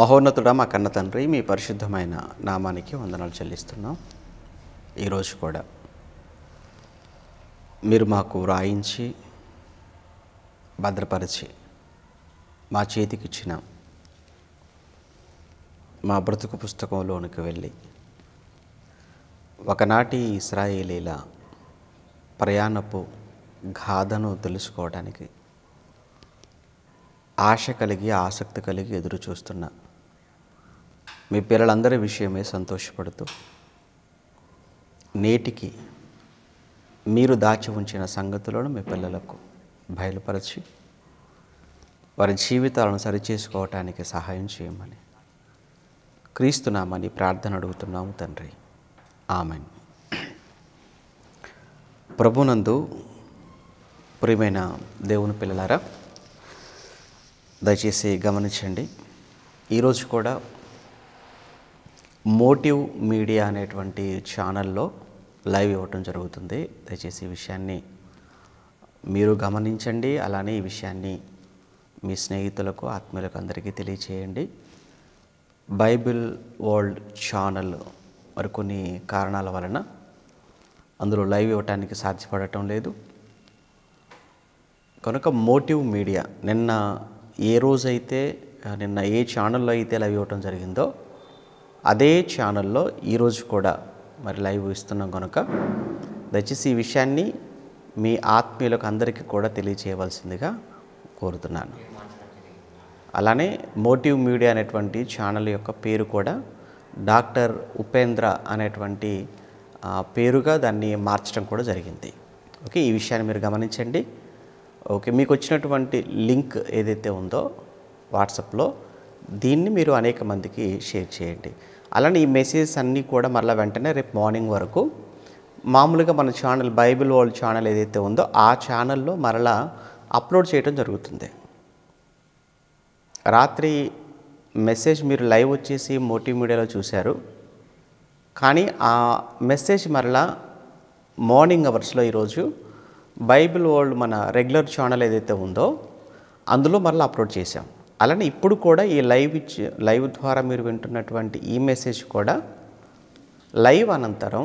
మహోన్నతుడా మా కన్న తండ్రి మీ పరిశుద్ధమైన నామానికి వందనాలు చెల్లిస్తున్నాం ఈరోజు కూడా మీరు మాకు వ్రాయించి భద్రపరిచి మా చేతికి ఇచ్చిన మా బ్రతుకు పుస్తకంలోనికి వెళ్ళి ఒకనాటి ఇస్రాయేలీల ప్రయాణపు గాథను తెలుసుకోవడానికి ఆశ కలిగి ఆసక్తి కలిగి ఎదురు చూస్తున్నా మీ పిల్లలందరి విషయమే సంతోషపడుతూ నేటికి మీరు దాచి ఉంచిన సంగతులను మీ పిల్లలకు బయలుపరచి వారి జీవితాలను సరిచేసుకోవటానికి సహాయం చేయమని క్రీస్తున్నామని ప్రార్థన అడుగుతున్నాము తండ్రి ఆమె ప్రభునందు ప్రియమైన దేవుని పిల్లలారా దయచేసి గమనించండి ఈరోజు కూడా మోటివ్ మీడియా అనేటువంటి ఛానల్లో లైవ్ ఇవ్వటం జరుగుతుంది దయచేసి ఈ విషయాన్ని మీరు గమనించండి అలానే ఈ విషయాన్ని మీ స్నేహితులకు ఆత్మీయులకు అందరికీ తెలియచేయండి బైబిల్ వరల్డ్ ఛానల్ మరికొన్ని కారణాల వలన అందులో లైవ్ ఇవ్వటానికి సాధ్యపడటం లేదు కనుక మోటివ్ మీడియా నిన్న ఏ రోజైతే నిన్న ఏ ఛానల్లో అయితే లైవ్ ఇవ్వటం జరిగిందో అదే ఛానల్లో ఈరోజు కూడా మరి లైవ్ ఇస్తున్నాం కనుక దయచేసి ఈ విషయాన్ని మీ ఆత్మీయులకు అందరికీ కూడా తెలియచేయవలసిందిగా కోరుతున్నాను అలానే మోటివ్ మీడియా అనేటువంటి ఛానల్ యొక్క పేరు కూడా డాక్టర్ ఉపేంద్ర అనేటువంటి పేరుగా దాన్ని మార్చడం కూడా జరిగింది ఓకే ఈ విషయాన్ని మీరు గమనించండి ఓకే మీకు వచ్చినటువంటి లింక్ ఏదైతే ఉందో వాట్సాప్లో దీన్ని మీరు అనేక మందికి షేర్ చేయండి అలానే ఈ మెసేజెస్ అన్నీ కూడా మరలా వెంటనే రేపు మార్నింగ్ వరకు మామూలుగా మన ఛానల్ బైబిల్ వరల్డ్ ఛానల్ ఏదైతే ఉందో ఆ ఛానల్లో మరలా అప్లోడ్ చేయడం జరుగుతుంది రాత్రి మెసేజ్ మీరు లైవ్ వచ్చేసి మోటివ్ మీడియాలో చూశారు కానీ ఆ మెసేజ్ మరలా మార్నింగ్ అవర్స్లో ఈరోజు బైబిల్ వరల్డ్ మన రెగ్యులర్ ఛానల్ ఏదైతే ఉందో అందులో మరలా అప్లోడ్ చేశాం అలానే ఇప్పుడు కూడా ఈ లైవ్ ఇచ్చి లైవ్ ద్వారా మీరు వింటున్నటువంటి ఈ మెసేజ్ కూడా లైవ్ అనంతరం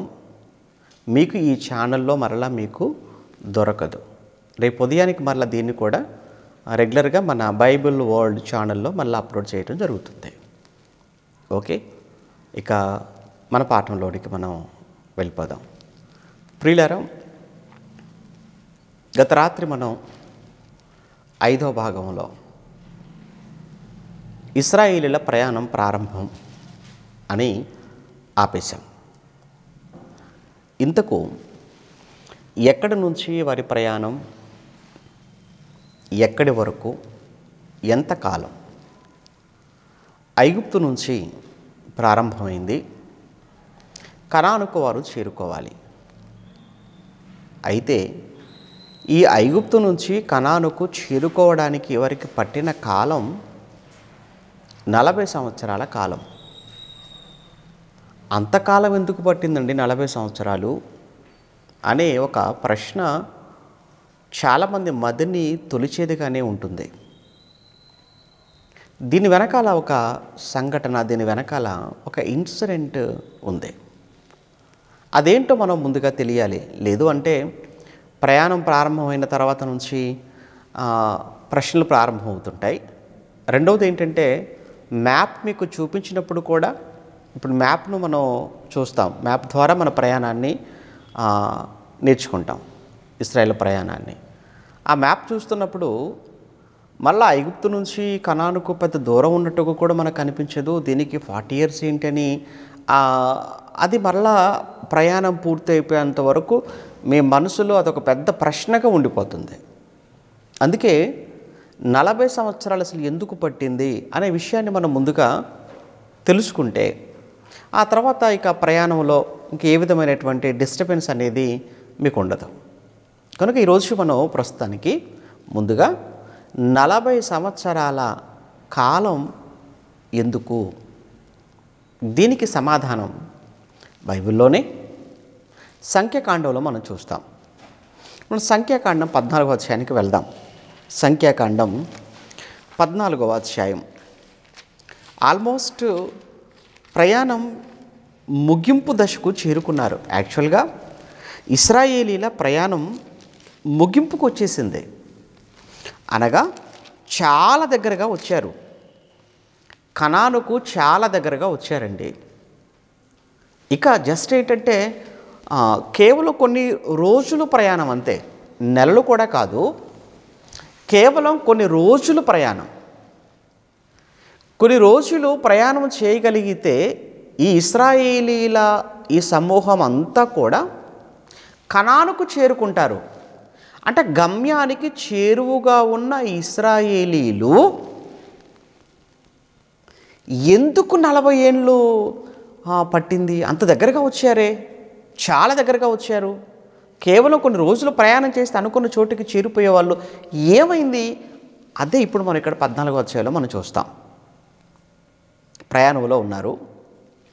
మీకు ఈ ఛానల్లో మరలా మీకు దొరకదు రేపు ఉదయానికి మరలా దీన్ని కూడా రెగ్యులర్గా మన బైబిల్ వరల్డ్ ఛానల్లో మళ్ళీ అప్లోడ్ చేయడం జరుగుతుంది ఓకే ఇక మన పాఠంలోనికి మనం వెళ్ళిపోదాం ప్రియులారం గత రాత్రి మనం ఐదో భాగంలో ఇస్రాయిలీల ప్రయాణం ప్రారంభం అని ఆపేశాం ఇంతకు ఎక్కడి నుంచి వారి ప్రయాణం ఎక్కడి వరకు ఎంతకాలం ఐగుప్తు నుంచి ప్రారంభమైంది కణానుకు వారు చేరుకోవాలి అయితే ఈ ఐగుప్తు నుంచి కణానుకు చేరుకోవడానికి వారికి పట్టిన కాలం నలభై సంవత్సరాల కాలం అంతకాలం ఎందుకు పట్టిందండి నలభై సంవత్సరాలు అనే ఒక ప్రశ్న చాలామంది మదిని తొలిచేదిగానే ఉంటుంది దీని వెనకాల ఒక సంఘటన దీని వెనకాల ఒక ఇన్సిడెంట్ ఉంది అదేంటో మనం ముందుగా తెలియాలి లేదు అంటే ప్రయాణం ప్రారంభమైన తర్వాత నుంచి ప్రశ్నలు ప్రారంభమవుతుంటాయి రెండవది ఏంటంటే మ్యాప్ మీకు చూపించినప్పుడు కూడా ఇప్పుడు మ్యాప్ను మనం చూస్తాం మ్యాప్ ద్వారా మన ప్రయాణాన్ని నేర్చుకుంటాం ఇస్రాయేల్ ప్రయాణాన్ని ఆ మ్యాప్ చూస్తున్నప్పుడు మళ్ళీ ఐగుప్తు నుంచి కణానుకు పెద్ద దూరం ఉన్నట్టుగా కూడా మనకు కనిపించదు దీనికి ఫార్టీ ఇయర్స్ ఏంటని అది మళ్ళా ప్రయాణం పూర్తి అయిపోయేంత వరకు మీ మనసులో అదొక పెద్ద ప్రశ్నగా ఉండిపోతుంది అందుకే నలభై సంవత్సరాలు అసలు ఎందుకు పట్టింది అనే విషయాన్ని మనం ముందుగా తెలుసుకుంటే ఆ తర్వాత ఇక ప్రయాణంలో ఏ విధమైనటువంటి డిస్టర్బెన్స్ అనేది మీకు ఉండదు కనుక ఈరోజు మనం ప్రస్తుతానికి ముందుగా నలభై సంవత్సరాల కాలం ఎందుకు దీనికి సమాధానం బైబిల్లోనే సంఖ్యాకాండంలో మనం చూస్తాం మనం సంఖ్యాకాండం పద్నాలుగు అధ్యాయానికి వెళ్దాం సంఖ్యాకాండం పద్నాలుగవ అధ్యాయం ఆల్మోస్ట్ ప్రయాణం ముగింపు దశకు చేరుకున్నారు యాక్చువల్గా ఇస్రాయేలీల ప్రయాణం ముగింపుకు వచ్చేసింది అనగా చాలా దగ్గరగా వచ్చారు కణాలకు చాలా దగ్గరగా వచ్చారండి ఇక జస్ట్ ఏంటంటే కేవలం కొన్ని రోజులు ప్రయాణం అంతే నెలలు కూడా కాదు కేవలం కొన్ని రోజులు ప్రయాణం కొన్ని రోజులు ప్రయాణం చేయగలిగితే ఈ ఇస్రాయేలీల ఈ సమూహం అంతా కూడా కణానుకు చేరుకుంటారు అంటే గమ్యానికి చేరువుగా ఉన్న ఇస్రాయేలీలు ఎందుకు నలభై ఏళ్ళు పట్టింది అంత దగ్గరగా వచ్చారే చాలా దగ్గరగా వచ్చారు కేవలం కొన్ని రోజులు ప్రయాణం చేస్తే అనుకున్న చోటుకి చేరిపోయే వాళ్ళు ఏమైంది అదే ఇప్పుడు మనం ఇక్కడ పద్నాలుగో అధ్యాయంలో మనం చూస్తాం ప్రయాణంలో ఉన్నారు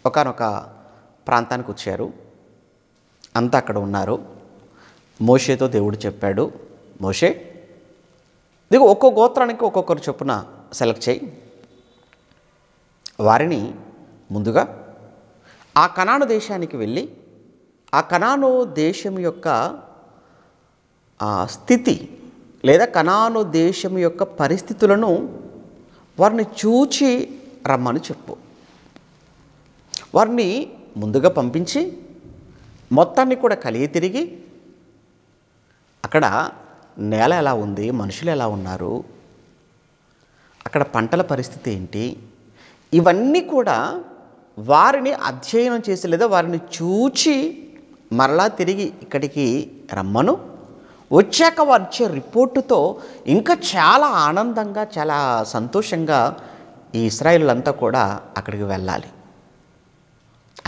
ఒకనొక ప్రాంతానికి వచ్చారు అంతా అక్కడ ఉన్నారు మోషేతో దేవుడు చెప్పాడు మోషే దిగు ఒక్కో గోత్రానికి ఒక్కొక్కరు చొప్పున సెలెక్ట్ చేయి వారిని ముందుగా ఆ కణాను దేశానికి వెళ్ళి ఆ కణాను దేశం యొక్క స్థితి లేదా కణాను దేశం యొక్క పరిస్థితులను వారిని చూచి రమ్మని చెప్పు వారిని ముందుగా పంపించి మొత్తాన్ని కూడా కలిగి తిరిగి అక్కడ నేల ఎలా ఉంది మనుషులు ఎలా ఉన్నారు అక్కడ పంటల పరిస్థితి ఏంటి ఇవన్నీ కూడా వారిని అధ్యయనం చేసి లేదా వారిని చూచి మరలా తిరిగి ఇక్కడికి రమ్మను వచ్చాక వచ్చే రిపోర్టుతో ఇంకా చాలా ఆనందంగా చాలా సంతోషంగా ఈ ఇస్రాయిలంతా కూడా అక్కడికి వెళ్ళాలి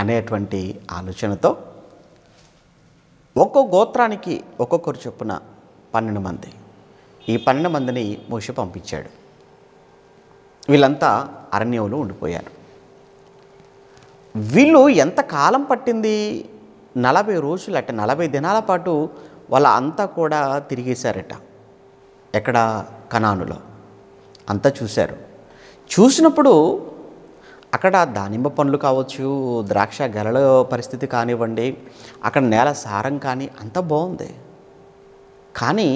అనేటువంటి ఆలోచనతో ఒక్కో గోత్రానికి ఒక్కొక్కరు చొప్పున పన్నెండు మంది ఈ పన్నెండు మందిని మోసి పంపించాడు వీళ్ళంతా అరణ్యంలో ఉండిపోయారు వీళ్ళు ఎంత కాలం పట్టింది నలభై రోజులు అట నలభై దినాల పాటు వాళ్ళ అంతా కూడా తిరిగేశారట ఎక్కడ కనానులో అంతా చూశారు చూసినప్పుడు అక్కడ దానిమ్మ పండ్లు కావచ్చు ద్రాక్ష గెలల పరిస్థితి కానివ్వండి అక్కడ నేల సారం కానీ అంత బాగుంది కానీ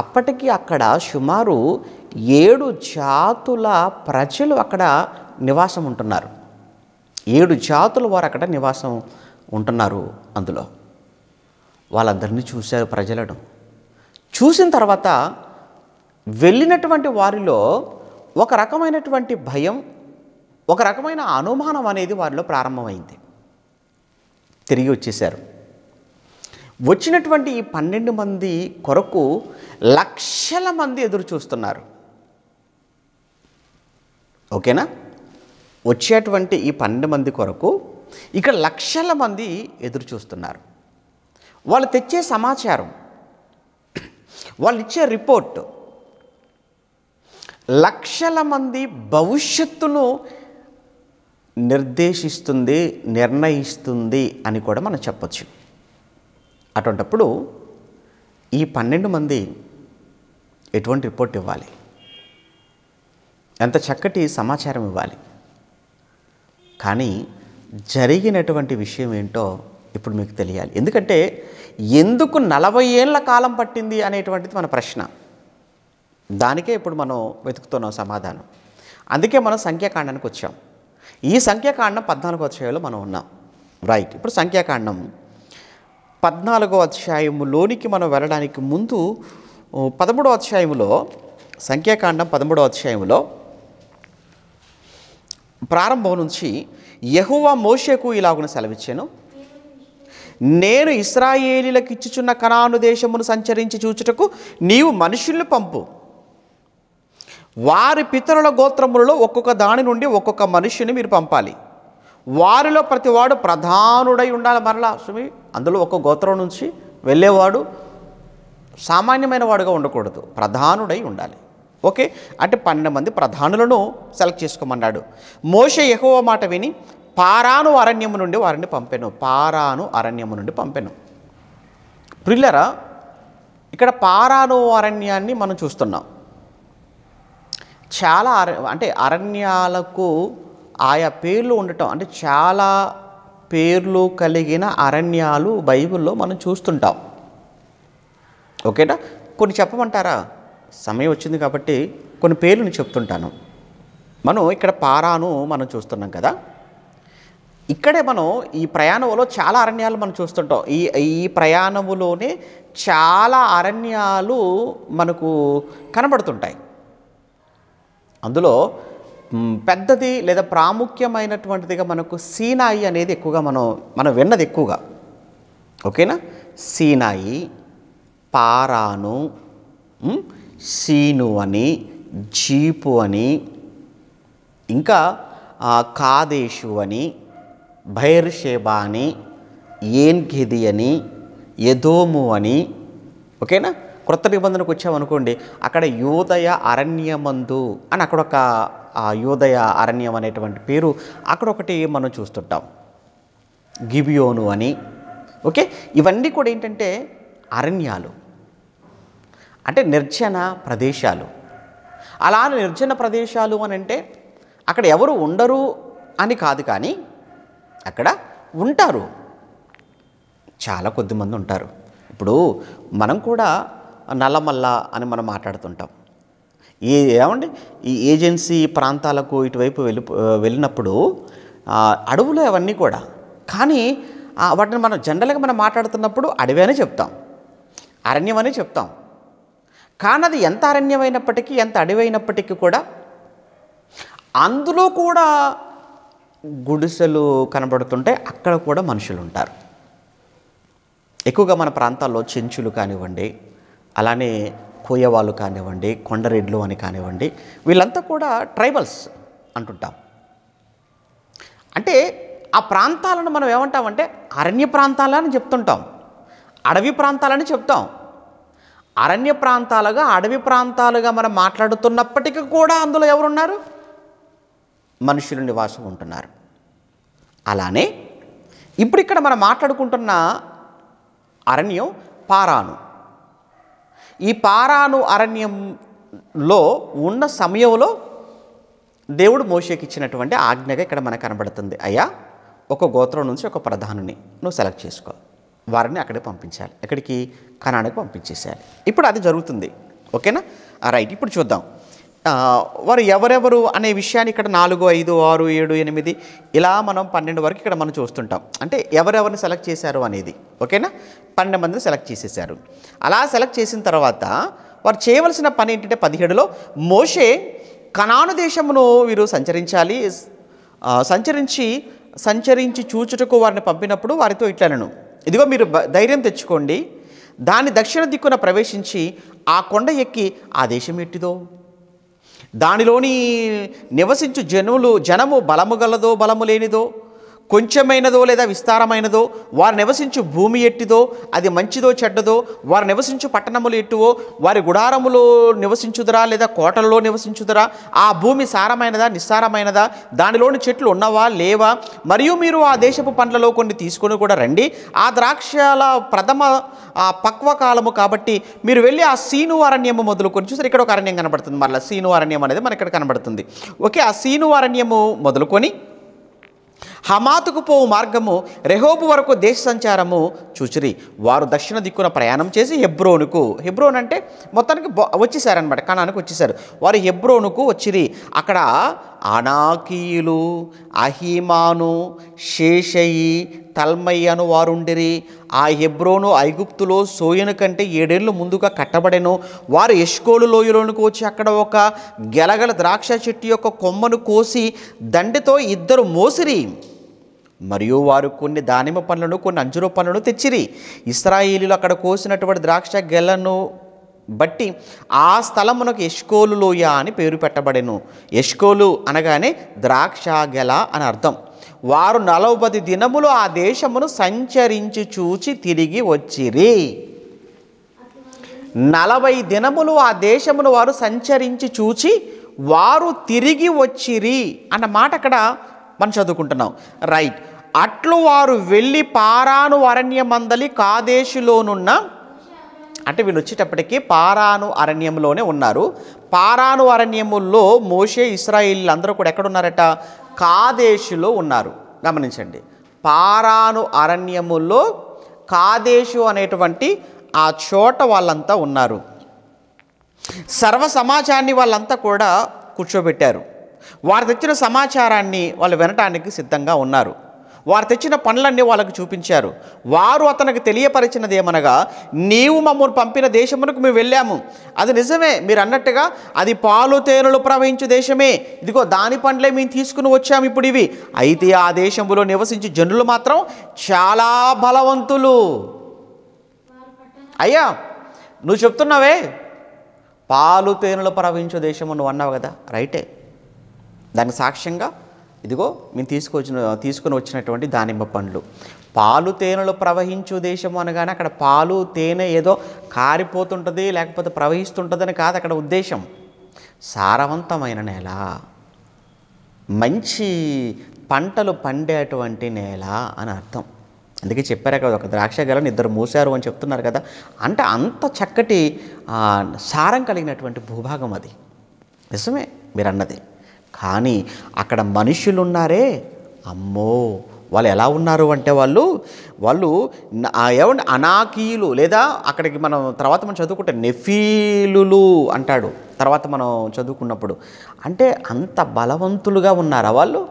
అప్పటికి అక్కడ సుమారు ఏడు జాతుల ప్రజలు అక్కడ నివాసం ఉంటున్నారు ఏడు జాతుల వారు అక్కడ నివాసం ఉంటున్నారు అందులో వాళ్ళందరినీ చూశారు ప్రజలను చూసిన తర్వాత వెళ్ళినటువంటి వారిలో ఒక రకమైనటువంటి భయం ఒక రకమైన అనుమానం అనేది వారిలో ప్రారంభమైంది తిరిగి వచ్చేశారు వచ్చినటువంటి ఈ పన్నెండు మంది కొరకు లక్షల మంది ఎదురు చూస్తున్నారు ఓకేనా వచ్చేటువంటి ఈ పన్నెండు మంది కొరకు ఇక్కడ లక్షల మంది ఎదురు చూస్తున్నారు వాళ్ళు తెచ్చే సమాచారం వాళ్ళు ఇచ్చే రిపోర్ట్ లక్షల మంది భవిష్యత్తును నిర్దేశిస్తుంది నిర్ణయిస్తుంది అని కూడా మనం చెప్పచ్చు అటువంటప్పుడు ఈ పన్నెండు మంది ఎటువంటి రిపోర్ట్ ఇవ్వాలి ఎంత చక్కటి సమాచారం ఇవ్వాలి కానీ జరిగినటువంటి విషయం ఏంటో ఇప్పుడు మీకు తెలియాలి ఎందుకంటే ఎందుకు నలభై ఏళ్ళ కాలం పట్టింది అనేటువంటిది మన ప్రశ్న దానికే ఇప్పుడు మనం వెతుకుతున్నాం సమాధానం అందుకే మనం సంఖ్యాకాండానికి వచ్చాం ఈ సంఖ్యాకాండం పద్నాలుగో అధ్యాయంలో మనం ఉన్నాం రైట్ ఇప్పుడు సంఖ్యాకాండం పద్నాలుగో అధ్యాయములోనికి మనం వెళ్ళడానికి ముందు పదమూడో అధ్యాయంలో సంఖ్యాకాండం పదమూడో అధ్యాయంలో ప్రారంభం నుంచి యహువా మోషకు ఇలాగున సెలవిచ్చాను నేను ఇస్రాయేలీలకు ఇచ్చుచున్న కణాను దేశమును సంచరించి చూచుటకు నీవు మనుషుల్ని పంపు వారి పితరుల గోత్రములలో ఒక్కొక్క దాని నుండి ఒక్కొక్క మనుషుని మీరు పంపాలి వారిలో ప్రతివాడు ప్రధానుడై ఉండాలి మరలా సుమి అందులో ఒక గోత్రం నుంచి వెళ్ళేవాడు సామాన్యమైన వాడుగా ఉండకూడదు ప్రధానుడై ఉండాలి ఓకే అంటే పన్నెండు మంది ప్రధానులను సెలెక్ట్ చేసుకోమన్నాడు మోష ఎహో మాట విని పారాను అరణ్యము నుండి వారిని పంపాను పారాను అరణ్యము నుండి పంపాను ప్రిల్లరా ఇక్కడ పారాను అరణ్యాన్ని మనం చూస్తున్నాం చాలా అర అంటే అరణ్యాలకు ఆయా పేర్లు ఉండటం అంటే చాలా పేర్లు కలిగిన అరణ్యాలు బైబిల్లో మనం చూస్తుంటాం ఓకేనా కొన్ని చెప్పమంటారా సమయం వచ్చింది కాబట్టి కొన్ని పేర్లను చెప్తుంటాను మనం ఇక్కడ పారాను మనం చూస్తున్నాం కదా ఇక్కడే మనం ఈ ప్రయాణంలో చాలా అరణ్యాలు మనం చూస్తుంటాం ఈ ఈ ప్రయాణములోనే చాలా అరణ్యాలు మనకు కనబడుతుంటాయి అందులో పెద్దది లేదా ప్రాముఖ్యమైనటువంటిదిగా మనకు సీనాయి అనేది ఎక్కువగా మనం మనం విన్నది ఎక్కువగా ఓకేనా సీనాయి పారాను సీను అని జీపు అని ఇంకా కాదేశు అని భైర్షేబా అని ఏన్ ఏన్ఖిది అని యదోము అని ఓకేనా క్రొత్త నిబంధనకు వచ్చామనుకోండి అక్కడ యోదయ అరణ్యమందు అని అక్కడ ఒక యోదయ అరణ్యం అనేటువంటి పేరు అక్కడ ఒకటి మనం చూస్తుంటాం గిబియోను అని ఓకే ఇవన్నీ కూడా ఏంటంటే అరణ్యాలు అంటే నిర్జన ప్రదేశాలు అలా నిర్జన ప్రదేశాలు అని అంటే అక్కడ ఎవరు ఉండరు అని కాదు కానీ అక్కడ ఉంటారు చాలా కొద్దిమంది ఉంటారు ఇప్పుడు మనం కూడా నల్లమల్ల అని మనం మాట్లాడుతుంటాం ఈ ఏమండి ఈ ఏజెన్సీ ప్రాంతాలకు ఇటువైపు వెళ్ళి వెళ్ళినప్పుడు అడవులు అవన్నీ కూడా కానీ వాటిని మనం జనరల్గా మనం మాట్లాడుతున్నప్పుడు అడవి అని చెప్తాం అరణ్యం అనే చెప్తాం కానది ఎంత అరణ్యమైనప్పటికీ ఎంత అడవైనప్పటికీ కూడా అందులో కూడా గుడిసెలు కనబడుతుంటే అక్కడ కూడా మనుషులు ఉంటారు ఎక్కువగా మన ప్రాంతాల్లో చెంచులు కానివ్వండి అలానే కోయవాళ్ళు కానివ్వండి కొండరెడ్లు అని కానివ్వండి వీళ్ళంతా కూడా ట్రైబల్స్ అంటుంటాం అంటే ఆ ప్రాంతాలను మనం ఏమంటామంటే అరణ్య ప్రాంతాలని చెప్తుంటాం అడవి ప్రాంతాలని చెప్తాం అరణ్య ప్రాంతాలుగా అడవి ప్రాంతాలుగా మనం మాట్లాడుతున్నప్పటికీ కూడా అందులో ఎవరున్నారు మనుషులు నివాసం ఉంటున్నారు అలానే ఇప్పుడు ఇక్కడ మనం మాట్లాడుకుంటున్న అరణ్యం పారాను ఈ పారాను అరణ్యంలో ఉన్న సమయంలో దేవుడు మోషేకి ఇచ్చినటువంటి ఆజ్ఞగా ఇక్కడ మనకు కనబడుతుంది అయ్యా ఒక గోత్రం నుంచి ఒక ప్రధానుని నువ్వు సెలెక్ట్ చేసుకో వారిని అక్కడే పంపించాలి ఎక్కడికి కనాడకు పంపించేసేయాలి ఇప్పుడు అది జరుగుతుంది ఓకేనా రైట్ ఇప్పుడు చూద్దాం వారు ఎవరెవరు అనే విషయాన్ని ఇక్కడ నాలుగు ఐదు ఆరు ఏడు ఎనిమిది ఇలా మనం పన్నెండు వరకు ఇక్కడ మనం చూస్తుంటాం అంటే ఎవరెవరిని సెలెక్ట్ చేశారు అనేది ఓకేనా పన్నెండు మందిని సెలెక్ట్ చేసేసారు అలా సెలెక్ట్ చేసిన తర్వాత వారు చేయవలసిన పని ఏంటంటే పదిహేడులో మోషే కనాను దేశమును వీరు సంచరించాలి సంచరించి సంచరించి చూచుటకు వారిని పంపినప్పుడు వారితో ఇట్లనను ఇదిగో మీరు ధైర్యం తెచ్చుకోండి దాని దక్షిణ దిక్కున ప్రవేశించి ఆ కొండ ఎక్కి ఆ దేశం ఎట్టిదో దానిలోని నివసించు జనులు జనము బలము గలదో బలము లేనిదో కొంచెమైనదో లేదా విస్తారమైనదో వారు నివసించు భూమి ఎట్టిదో అది మంచిదో చెడ్డదో వారు నివసించు పట్టణములు ఎట్టువో వారి గుడారములో నివసించుదరా లేదా కోటల్లో నివసించుదరా ఆ భూమి సారమైనదా నిస్సారమైనదా దానిలోని చెట్లు ఉన్నవా లేవా మరియు మీరు ఆ దేశపు పండ్లలో కొన్ని తీసుకొని కూడా రండి ఆ ద్రాక్షల ప్రథమ ఆ పక్వ కాలము కాబట్టి మీరు వెళ్ళి ఆ సీను అరణ్యము మొదలుకొని చూసారు ఇక్కడ ఒక అరణ్యం కనబడుతుంది మళ్ళీ సీను అరణ్యం అనేది మనకి ఇక్కడ కనబడుతుంది ఓకే ఆ సీను అరణ్యము మొదలుకొని హమాతుకు పోవు మార్గము రెహోబు వరకు దేశ సంచారము చూచిరి వారు దక్షిణ దిక్కున ప్రయాణం చేసి హెబ్రోనుకు హెబ్రోన్ అంటే మొత్తానికి వచ్చేసారనమాట కణానికి వచ్చేసారు వారు హెబ్రోనుకు వచ్చిరి అక్కడ అనాకీయులు అహీమాను శేషయి తల్మయ్య అను వారుండిరి ఆ హెబ్రోను ఐగుప్తులో సోయను కంటే ఏడేళ్ళు ముందుగా కట్టబడెను వారు ఎష్కోలు లోయలోనికి వచ్చి అక్కడ ఒక గెలగల ద్రాక్ష చెట్టు యొక్క కొమ్మను కోసి దండెతో ఇద్దరు మోసిరి మరియు వారు కొన్ని దానిమ పనులను కొన్ని అంజురు పనులను తెచ్చిరి ఇస్రాయిలీలు అక్కడ కోసినటువంటి ద్రాక్ష గెలను బట్టి ఆ స్థలమునకు ఎష్కోలు లోయ అని పేరు పెట్టబడెను ఎష్కోలు అనగానే ద్రాక్ష గెల అని అర్థం వారు నలభై దినములు ఆ దేశమును సంచరించి చూచి తిరిగి వచ్చిరి నలభై దినములు ఆ దేశమును వారు సంచరించి చూచి వారు తిరిగి వచ్చిరి అన్న మాట అక్కడ మనం చదువుకుంటున్నాం రైట్ అట్లు వారు వెళ్ళి పారాను అరణ్యమందలి కాదేశులోనున్న అంటే వీళ్ళు వచ్చేటప్పటికీ పారాను అరణ్యంలోనే ఉన్నారు పారాను అరణ్యముల్లో మోషే ఇస్రాయిల్ అందరూ కూడా ఎక్కడున్నారట కాదేశులో ఉన్నారు గమనించండి పారాను అరణ్యముల్లో కాదేశు అనేటువంటి ఆ చోట వాళ్ళంతా ఉన్నారు సర్వ సమాజాన్ని వాళ్ళంతా కూడా కూర్చోబెట్టారు వారు తెచ్చిన సమాచారాన్ని వాళ్ళు వినటానికి సిద్ధంగా ఉన్నారు వారు తెచ్చిన పనులన్నీ వాళ్ళకు చూపించారు వారు అతనికి తెలియపరిచినది ఏమనగా నీవు మమ్మల్ని పంపిన దేశమునకు మేము వెళ్ళాము అది నిజమే మీరు అన్నట్టుగా అది పాలు తేనెలు ప్రవహించే దేశమే ఇదిగో దాని పండ్లే మేము తీసుకుని వచ్చాము ఇప్పుడు ఇవి అయితే ఆ దేశంలో నివసించే జనులు మాత్రం చాలా బలవంతులు అయ్యా నువ్వు చెప్తున్నావే పాలు తేనెలు ప్రవహించే దేశము నువ్వు అన్నావు కదా రైటే దానికి సాక్ష్యంగా ఇదిగో మేము తీసుకొచ్చిన తీసుకొని వచ్చినటువంటి దానిమ్మ పండ్లు పాలు తేనెలు ప్రవహించు దేశం అనగానే అక్కడ పాలు తేనె ఏదో కారిపోతుంటుంది లేకపోతే ప్రవహిస్తుంటుందని కాదు అక్కడ ఉద్దేశం సారవంతమైన నేల మంచి పంటలు పండేటువంటి నేల అని అర్థం అందుకే చెప్పారు కదా ఒక ద్రాక్ష గలని ఇద్దరు మూసారు అని చెప్తున్నారు కదా అంటే అంత చక్కటి సారం కలిగినటువంటి భూభాగం అది నిజమే మీరు అన్నది కానీ అక్కడ మనుషులు ఉన్నారే అమ్మో వాళ్ళు ఎలా ఉన్నారు అంటే వాళ్ళు వాళ్ళు ఏమంటే అనాకీయులు లేదా అక్కడికి మనం తర్వాత మనం చదువుకుంటే నెఫీలులు అంటాడు తర్వాత మనం చదువుకున్నప్పుడు అంటే అంత బలవంతులుగా ఉన్నారా వాళ్ళు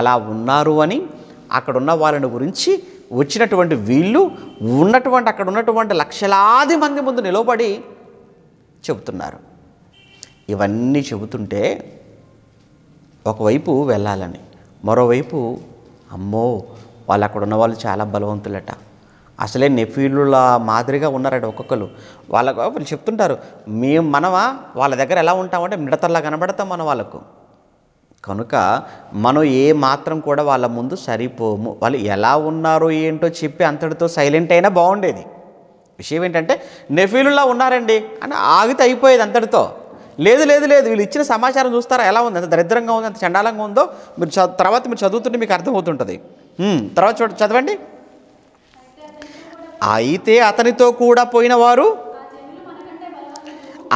అలా ఉన్నారు అని అక్కడున్న వాళ్ళని గురించి వచ్చినటువంటి వీళ్ళు ఉన్నటువంటి అక్కడ ఉన్నటువంటి లక్షలాది మంది ముందు నిలబడి చెబుతున్నారు ఇవన్నీ చెబుతుంటే ఒకవైపు వెళ్ళాలని మరోవైపు అమ్మో వాళ్ళు అక్కడ ఉన్నవాళ్ళు వాళ్ళు చాలా బలవంతులట అసలే నెఫీళ్ళ మాదిరిగా ఉన్నారట ఒక్కొక్కరు వాళ్ళ వాళ్ళు చెప్తుంటారు మేము మనమా వాళ్ళ దగ్గర ఎలా ఉంటామంటే మిడతల్లా కనబడతాం మన వాళ్ళకు కనుక మనం ఏ మాత్రం కూడా వాళ్ళ ముందు సరిపోము వాళ్ళు ఎలా ఉన్నారో ఏంటో చెప్పి అంతటితో సైలెంట్ అయినా బాగుండేది విషయం ఏంటంటే నెఫీలులా ఉన్నారండి అని ఆగితే అయిపోయేది అంతటితో లేదు లేదు లేదు వీళ్ళు ఇచ్చిన సమాచారం చూస్తారా ఎలా ఉంది ఎంత దరిద్రంగా ఉంది ఎంత చండాలంగా ఉందో మీరు తర్వాత మీరు చదువుతుంటే మీకు అర్థమవుతుంటుంది తర్వాత చూడ చదవండి అయితే అతనితో కూడా పోయిన వారు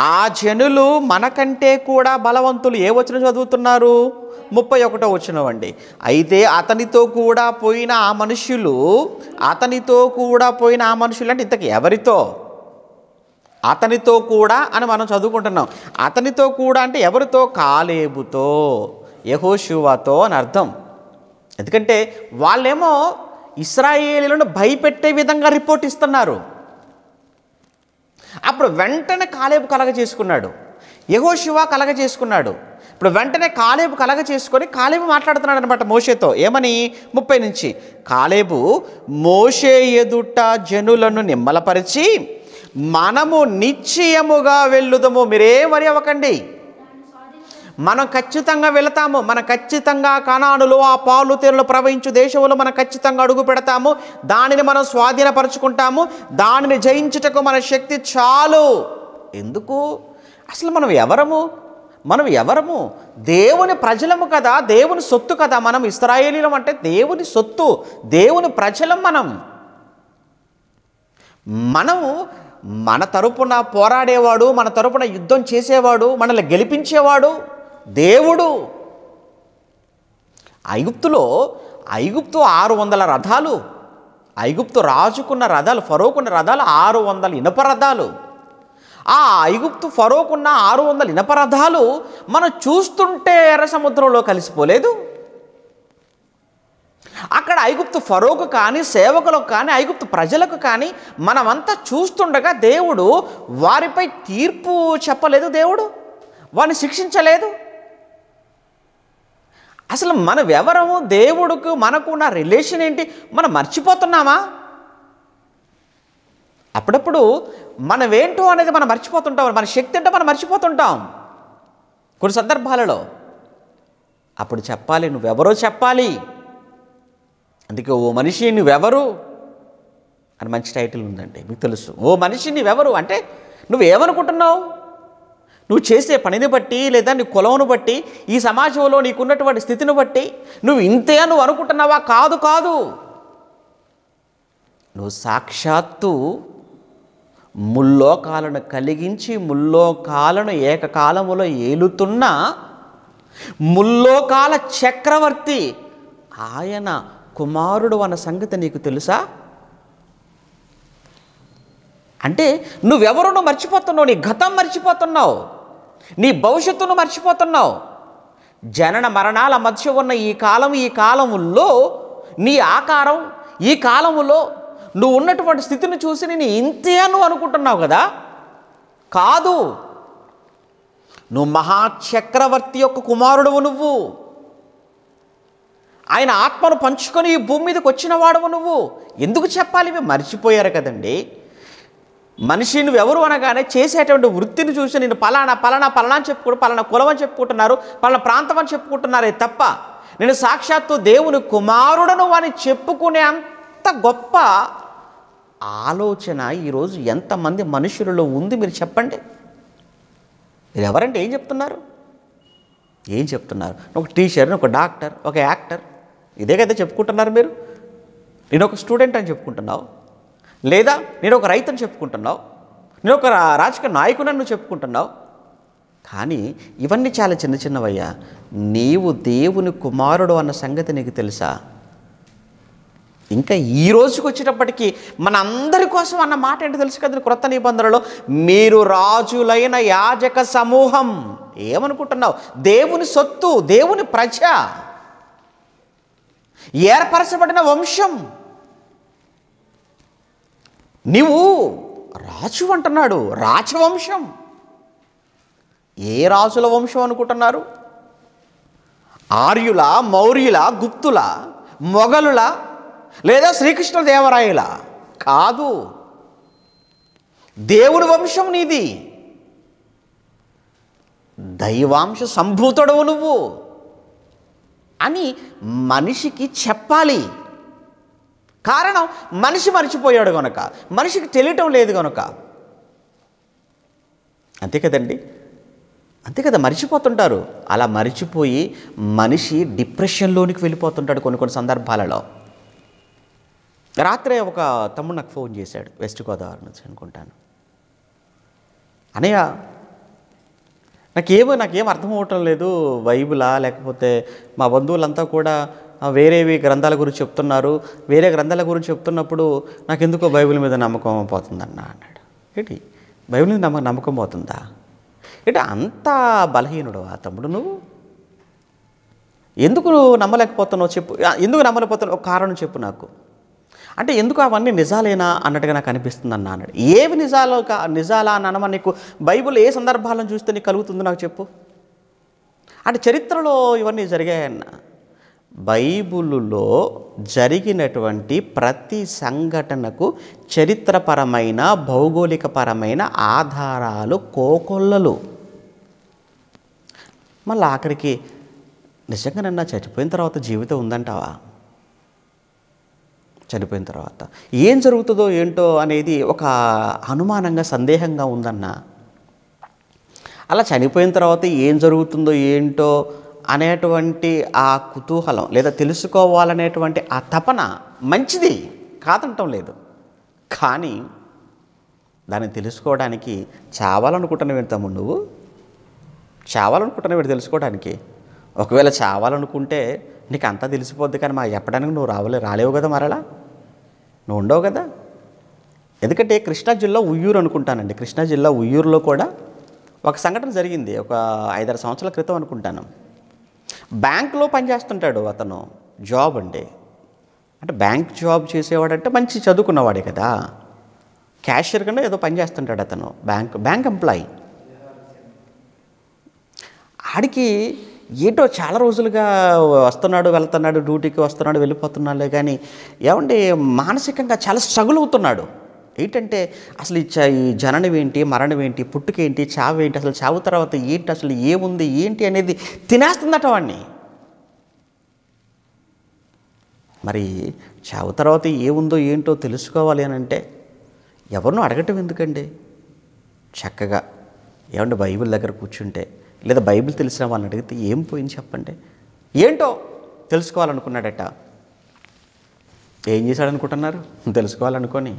ఆ జనులు మనకంటే కూడా బలవంతులు ఏ వచ్చిన చదువుతున్నారు ముప్పై ఒకటో వచ్చిన అండి అయితే అతనితో కూడా పోయిన ఆ మనుషులు అతనితో కూడా పోయిన ఆ మనుషులు అంటే ఇంతకు ఎవరితో అతనితో కూడా అని మనం చదువుకుంటున్నాం అతనితో కూడా అంటే ఎవరితో కాలేబుతో యహోశువాతో అని అర్థం ఎందుకంటే వాళ్ళేమో ఇస్రాయేలీలను భయపెట్టే విధంగా రిపోర్ట్ ఇస్తున్నారు అప్పుడు వెంటనే కాలేబు కలగ చేసుకున్నాడు శివ కలగ చేసుకున్నాడు ఇప్పుడు వెంటనే కాలేబు కలగ చేసుకొని కాలేబు మాట్లాడుతున్నాడు అనమాట మోషేతో ఏమని ముప్పై నుంచి కాలేబు మోషే ఎదుట జనులను నిమ్మలపరిచి మనము నిశ్చయముగా వెళ్ళుదము మరి అవ్వకండి మనం ఖచ్చితంగా వెళతాము మన ఖచ్చితంగా కణానులు ఆ పాలు తీరులు ప్రవహించు దేశంలో మనం ఖచ్చితంగా అడుగు పెడతాము దానిని మనం స్వాధీనపరుచుకుంటాము దానిని జయించుటకు మన శక్తి చాలు ఎందుకు అసలు మనం ఎవరము మనం ఎవరము దేవుని ప్రజలము కదా దేవుని సొత్తు కదా మనం ఇస్రాయేలీలం అంటే దేవుని సొత్తు దేవుని ప్రజలం మనం మనము మన తరపున పోరాడేవాడు మన తరపున యుద్ధం చేసేవాడు మనల్ని గెలిపించేవాడు దేవుడు ఐగుప్తులో ఐగుప్తు ఆరు వందల రథాలు ఐగుప్తు రాజుకున్న రథాలు ఫరోకున్న రథాలు ఆరు వందల ఇనప రథాలు ఆ ఐగుప్తు ఫరోకున్న ఆరు వందల ఇనప రథాలు మనం చూస్తుంటే ఎర్ర సముద్రంలో కలిసిపోలేదు అక్కడ ఐగుప్తు ఫరోకు కానీ సేవకులకు కానీ ఐగుప్తు ప్రజలకు కానీ మనమంతా చూస్తుండగా దేవుడు వారిపై తీర్పు చెప్పలేదు దేవుడు వారిని శిక్షించలేదు అసలు మన వ్యవరము దేవుడుకు మనకు ఉన్న రిలేషన్ ఏంటి మనం మర్చిపోతున్నామా అప్పుడప్పుడు మనమేంటో అనేది మనం మర్చిపోతుంటాం మన శక్తి అంటే మనం మర్చిపోతుంటాం కొన్ని సందర్భాలలో అప్పుడు చెప్పాలి నువ్వెవరో చెప్పాలి అందుకే ఓ మనిషి నువ్వెవరు అని మంచి టైటిల్ ఉందండి మీకు తెలుసు ఓ మనిషి నువ్వెవరు అంటే నువ్వేమనుకుంటున్నావు నువ్వు చేసే పనిని బట్టి లేదా నీ కులమును బట్టి ఈ సమాజంలో నీకున్నటువంటి స్థితిని బట్టి నువ్వు ఇంతే నువ్వు అనుకుంటున్నావా కాదు కాదు నువ్వు సాక్షాత్తు ముల్లోకాలను కలిగించి ముల్లోకాలను ఏకకాలములో ఏలుతున్న ముల్లోకాల చక్రవర్తి ఆయన కుమారుడు అన్న సంగతి నీకు తెలుసా అంటే నువ్వెవరునో మర్చిపోతున్నావు నీ గతం మర్చిపోతున్నావు నీ భవిష్యత్తును మర్చిపోతున్నావు జనన మరణాల మధ్య ఉన్న ఈ కాలం ఈ కాలములో నీ ఆకారం ఈ కాలములో నువ్వు ఉన్నటువంటి స్థితిని చూసి నేను ఇంతే నువ్వు అనుకుంటున్నావు కదా కాదు నువ్వు మహాచక్రవర్తి యొక్క కుమారుడువు నువ్వు ఆయన ఆత్మను పంచుకొని ఈ భూమి మీదకి వచ్చినవాడవు నువ్వు ఎందుకు చెప్పాలి మేము మర్చిపోయారు కదండి మనిషి నువ్వెవరు అనగానే చేసేటువంటి వృత్తిని చూసి నేను పలానా పలానా పలానా అని చెప్పుకుంటు పలానా కులం అని చెప్పుకుంటున్నారు పలానా ప్రాంతం అని చెప్పుకుంటున్నారే తప్ప నేను సాక్షాత్తు దేవుని కుమారుడను అని చెప్పుకునే అంత గొప్ప ఆలోచన ఈరోజు ఎంతమంది మనుషులలో ఉంది మీరు చెప్పండి మీరు ఎవరంటే ఏం చెప్తున్నారు ఏం చెప్తున్నారు ఒక టీచర్ ఒక డాక్టర్ ఒక యాక్టర్ ఇదే కదా చెప్పుకుంటున్నారు మీరు నేను ఒక స్టూడెంట్ అని చెప్పుకుంటున్నావు లేదా నేను ఒక రైతు అని చెప్పుకుంటున్నావు నేను ఒక రాజకీయ నాయకుని అని చెప్పుకుంటున్నావు కానీ ఇవన్నీ చాలా చిన్న చిన్నవయ్యా నీవు దేవుని కుమారుడు అన్న సంగతి నీకు తెలుసా ఇంకా ఈ రోజుకి వచ్చేటప్పటికీ మన అందరి కోసం అన్న మాట ఏంటి తెలుసు కదా క్రొత్త నిబంధనలో మీరు రాజులైన యాజక సమూహం ఏమనుకుంటున్నావు దేవుని సొత్తు దేవుని ప్రజ ఏర్పరచబడిన వంశం నీవు రాజు అంటున్నాడు రాజవంశం ఏ రాజుల వంశం అనుకుంటున్నారు ఆర్యుల మౌర్యుల గుప్తుల మొఘలుల లేదా శ్రీకృష్ణదేవరాయల కాదు దేవుడు వంశం నీది దైవాంశ సంభూతుడవు నువ్వు అని మనిషికి చెప్పాలి కారణం మనిషి మర్చిపోయాడు గనక మనిషికి తెలియటం లేదు గనక అంతే కదండి అంతే కదా మర్చిపోతుంటారు అలా మర్చిపోయి మనిషి డిప్రెషన్లోనికి వెళ్ళిపోతుంటాడు కొన్ని కొన్ని సందర్భాలలో రాత్రే ఒక తమ్ముడు నాకు ఫోన్ చేశాడు వెస్ట్ గోదావరి నుంచి అనుకుంటాను అనయ్య నాకేమో నాకేం అర్థం అవ్వటం లేదు బైబులా లేకపోతే మా బంధువులంతా కూడా వేరేవి గ్రంథాల గురించి చెప్తున్నారు వేరే గ్రంథాల గురించి చెప్తున్నప్పుడు నాకు ఎందుకో బైబిల్ మీద నమ్మకం పోతుందన్న అన్నాడు ఏంటి బైబిల్ మీద నమ్మ నమ్మకం పోతుందా ఏంటి అంత బలహీనుడు ఆ తమ్ముడు నువ్వు ఎందుకు నమ్మలేకపోతున్నావు చెప్పు ఎందుకు నమ్మలేకపోతున్నావు ఒక కారణం చెప్పు నాకు అంటే ఎందుకు అవన్నీ నిజాలేనా అన్నట్టుగా నాకు అనిపిస్తుంది అన్న అన్నాడు ఏవి నిజాలు నిజాలా అని అనమని నీకు బైబిల్ ఏ సందర్భాలను చూస్తే నీకు కలుగుతుందో నాకు చెప్పు అంటే చరిత్రలో ఇవన్నీ జరిగాయన్న బైబిలులో జరిగినటువంటి ప్రతి సంఘటనకు చరిత్రపరమైన భౌగోళికపరమైన ఆధారాలు కోకొల్లలు మళ్ళీ ఆఖరికి నిజంగానన్నా చచ్చిపోయిన తర్వాత జీవితం ఉందంటావా చనిపోయిన తర్వాత ఏం జరుగుతుందో ఏంటో అనేది ఒక అనుమానంగా సందేహంగా ఉందన్న అలా చనిపోయిన తర్వాత ఏం జరుగుతుందో ఏంటో అనేటువంటి ఆ కుతూహలం లేదా తెలుసుకోవాలనేటువంటి ఆ తపన మంచిది కాదంటం లేదు కానీ దాన్ని తెలుసుకోవడానికి చావాలనుకుంటున్న వెళ్తాము నువ్వు చావాలనుకుంటున్నా వీడు తెలుసుకోవడానికి ఒకవేళ చావాలనుకుంటే నీకు అంతా తెలిసిపోద్ది కానీ మా చెప్పడానికి నువ్వు రావలే రాలేవు కదా మరలా నువ్వు ఉండవు కదా ఎందుకంటే కృష్ణా జిల్లా ఉయ్యూరు అనుకుంటానండి కృష్ణా జిల్లా ఉయ్యూరులో కూడా ఒక సంఘటన జరిగింది ఒక ఐదారు సంవత్సరాల క్రితం అనుకుంటాను బ్యాంక్లో పనిచేస్తుంటాడు అతను జాబ్ అండి అంటే బ్యాంక్ జాబ్ చేసేవాడంటే మంచి చదువుకున్నవాడే కదా క్యాషియర్ కన్నా ఏదో పనిచేస్తుంటాడు అతను బ్యాంక్ బ్యాంక్ ఎంప్లాయీ ఆడికి ఏంటో చాలా రోజులుగా వస్తున్నాడు వెళ్తున్నాడు డ్యూటీకి వస్తున్నాడు వెళ్ళిపోతున్నాడు కానీ ఏమండి మానసికంగా చాలా స్ట్రగుల్ అవుతున్నాడు ఏంటంటే అసలు ఈ జననం ఏంటి మరణం ఏంటి పుట్టుకేంటి చావు ఏంటి అసలు చావు తర్వాత ఏంటి అసలు ఏముంది ఏంటి అనేది తినేస్తుందట వాడిని మరి చావు తర్వాత ఏముందో ఏంటో తెలుసుకోవాలి అని అంటే ఎవరినో అడగటం ఎందుకండి చక్కగా ఏమంటే బైబిల్ దగ్గర కూర్చుంటే లేదా బైబిల్ తెలిసిన వాళ్ళని అడిగితే ఏం పోయింది చెప్పండి ఏంటో తెలుసుకోవాలనుకున్నాడట ఏం చేశాడనుకుంటున్నారు తెలుసుకోవాలనుకొని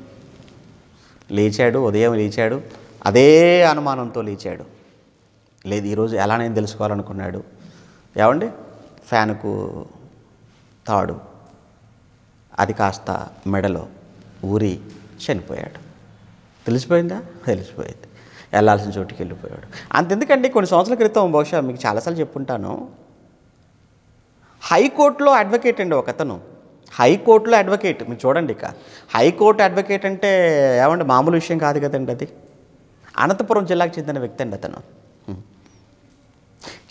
లేచాడు ఉదయం లేచాడు అదే అనుమానంతో లేచాడు లేదు ఈరోజు ఎలా నేను తెలుసుకోవాలనుకున్నాడు ఏమండి ఫ్యాన్కు తాడు అది కాస్త మెడలో ఊరి చనిపోయాడు తెలిసిపోయిందా తెలిసిపోయింది వెళ్ళాల్సిన చోటుకి వెళ్ళిపోయాడు అంతెందుకండి కొన్ని సంవత్సరాల క్రితం బహుశా మీకు చాలాసార్లు చెప్పుంటాను హైకోర్టులో అడ్వకేట్ అండి ఒక అతను హైకోర్టులో అడ్వకేట్ మీరు చూడండి ఇక హైకోర్టు అడ్వకేట్ అంటే ఏమంటే మామూలు విషయం కాదు కదండి అది అనంతపురం జిల్లాకు చెందిన వ్యక్తి అండి అతను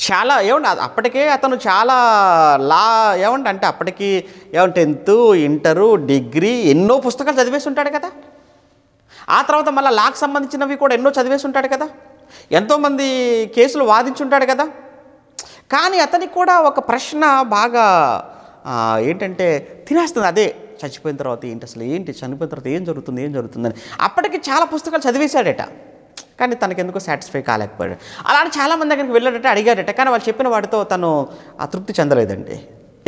చాలా ఏమండి అప్పటికే అతను చాలా లా ఏమండి అంటే అప్పటికి ఏమంటే టెన్త్ ఇంటరు డిగ్రీ ఎన్నో పుస్తకాలు చదివేసి ఉంటాడు కదా ఆ తర్వాత మళ్ళీ లాకు సంబంధించినవి కూడా ఎన్నో చదివేసి ఉంటాడు కదా ఎంతోమంది కేసులు వాదించుంటాడు కదా కానీ అతనికి కూడా ఒక ప్రశ్న బాగా ఏంటంటే తినేస్తుంది అదే చచ్చిపోయిన తర్వాత ఏంటి అసలు ఏంటి చనిపోయిన తర్వాత ఏం జరుగుతుంది ఏం జరుగుతుందని అప్పటికి చాలా పుస్తకాలు చదివేశాడట కానీ తనకెందుకు సాటిస్ఫై కాలేకపోయాడు అలానే చాలామంది దగ్గరికి వెళ్ళాడట అడిగాడట కానీ వాళ్ళు చెప్పిన వాటితో తను అతృప్తి చెందలేదండి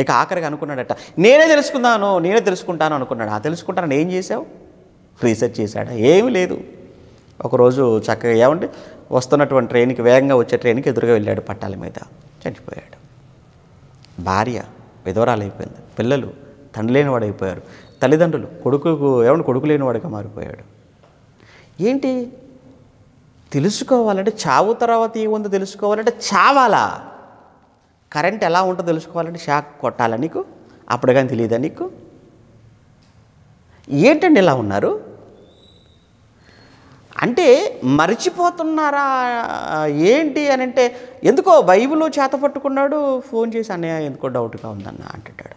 ఇక ఆఖరిగా అనుకున్నాడట నేనే తెలుసుకున్నాను నేనే తెలుసుకుంటాను అనుకున్నాడు ఆ తెలుసుకుంటాను ఏం చేసావు రీసెర్చ్ చేశాడా ఏమీ లేదు ఒకరోజు చక్కగా ఏమంటే వస్తున్నటువంటి ట్రైన్కి వేగంగా వచ్చే ట్రైన్కి ఎదురుగా వెళ్ళాడు పట్టాల మీద చనిపోయాడు భార్య విధవరాలైపోయింది పిల్లలు తండ్రి లేనివాడు అయిపోయారు తల్లిదండ్రులు కొడుకు ఏమంటే కొడుకు లేనివాడిగా మారిపోయాడు ఏంటి తెలుసుకోవాలంటే చావు తర్వాత ఏముందో తెలుసుకోవాలంటే చావాలా కరెంట్ ఎలా ఉంటుందో తెలుసుకోవాలంటే షాక్ కొట్టాలా నీకు అప్పుడు కానీ తెలియదా నీకు ఏంటండి ఇలా ఉన్నారు అంటే మర్చిపోతున్నారా ఏంటి అని అంటే ఎందుకో బైబులో చేత పట్టుకున్నాడు ఫోన్ చేసి అన్నయ్య ఎందుకో డౌట్గా ఉందన్న అంటాడు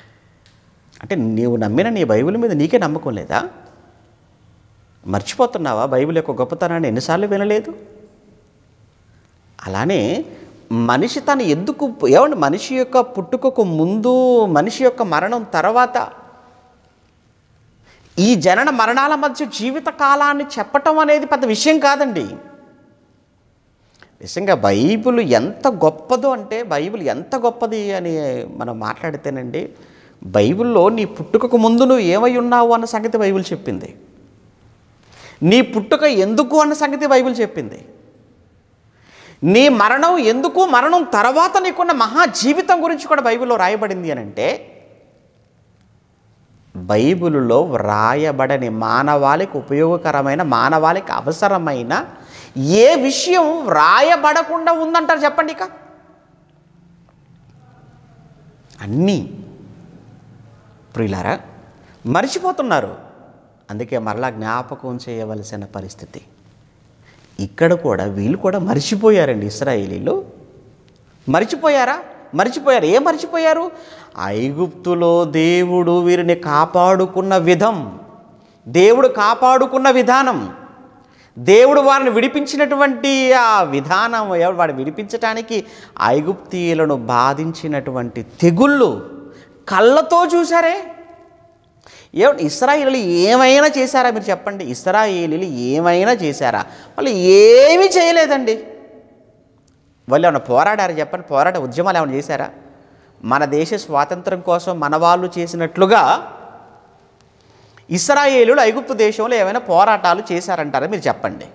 అంటే నీవు నమ్మిన నీ బైబిల్ మీద నీకే నమ్మకం లేదా మర్చిపోతున్నావా బైబిల్ యొక్క గొప్పతనాన్ని ఎన్నిసార్లు వినలేదు అలానే మనిషి తను ఎందుకు ఏమంటే మనిషి యొక్క పుట్టుకకు ముందు మనిషి యొక్క మరణం తర్వాత ఈ జనన మరణాల మధ్య జీవిత కాలాన్ని చెప్పటం అనేది పెద్ద విషయం కాదండి నిజంగా బైబిల్ ఎంత గొప్పదో అంటే బైబిల్ ఎంత గొప్పది అని మనం మాట్లాడితేనండి బైబిల్లో నీ పుట్టుకకు ముందు నువ్వు ఏమై ఉన్నావు అన్న సంగతి బైబిల్ చెప్పింది నీ పుట్టుక ఎందుకు అన్న సంగతి బైబిల్ చెప్పింది నీ మరణం ఎందుకు మరణం తర్వాత నీకున్న మహా జీవితం గురించి కూడా బైబిల్లో రాయబడింది అని అంటే బైబిలులో వ్రాయబడని మానవాళికి ఉపయోగకరమైన మానవాళికి అవసరమైన ఏ విషయం వ్రాయబడకుండా ఉందంటారు చెప్పండి ఇక అన్నీ ప్రియులారా మర్చిపోతున్నారు అందుకే మరలా జ్ఞాపకం చేయవలసిన పరిస్థితి ఇక్కడ కూడా వీళ్ళు కూడా మర్చిపోయారండి ఇస్రాయేలీలు మర్చిపోయారా మర్చిపోయారు ఏ మర్చిపోయారు ఐగుప్తులో దేవుడు వీరిని కాపాడుకున్న విధం దేవుడు కాపాడుకున్న విధానం దేవుడు వారిని విడిపించినటువంటి ఆ విధానం వాడు విడిపించటానికి ఐగుప్తీయులను బాధించినటువంటి తెగుళ్ళు కళ్ళతో చూశారే ఏమిటి ఇస్రాయిలీలు ఏమైనా చేశారా మీరు చెప్పండి ఇస్రాయిలీలు ఏమైనా చేశారా వాళ్ళు ఏమీ చేయలేదండి వాళ్ళు ఏమైనా పోరాడారా చెప్పండి పోరాట ఉద్యమాలు ఏమైనా చేశారా మన దేశ స్వాతంత్రం కోసం మన వాళ్ళు చేసినట్లుగా ఇస్రాయేలులు ఐగుప్తు దేశంలో ఏమైనా పోరాటాలు చేశారంటారా మీరు చెప్పండి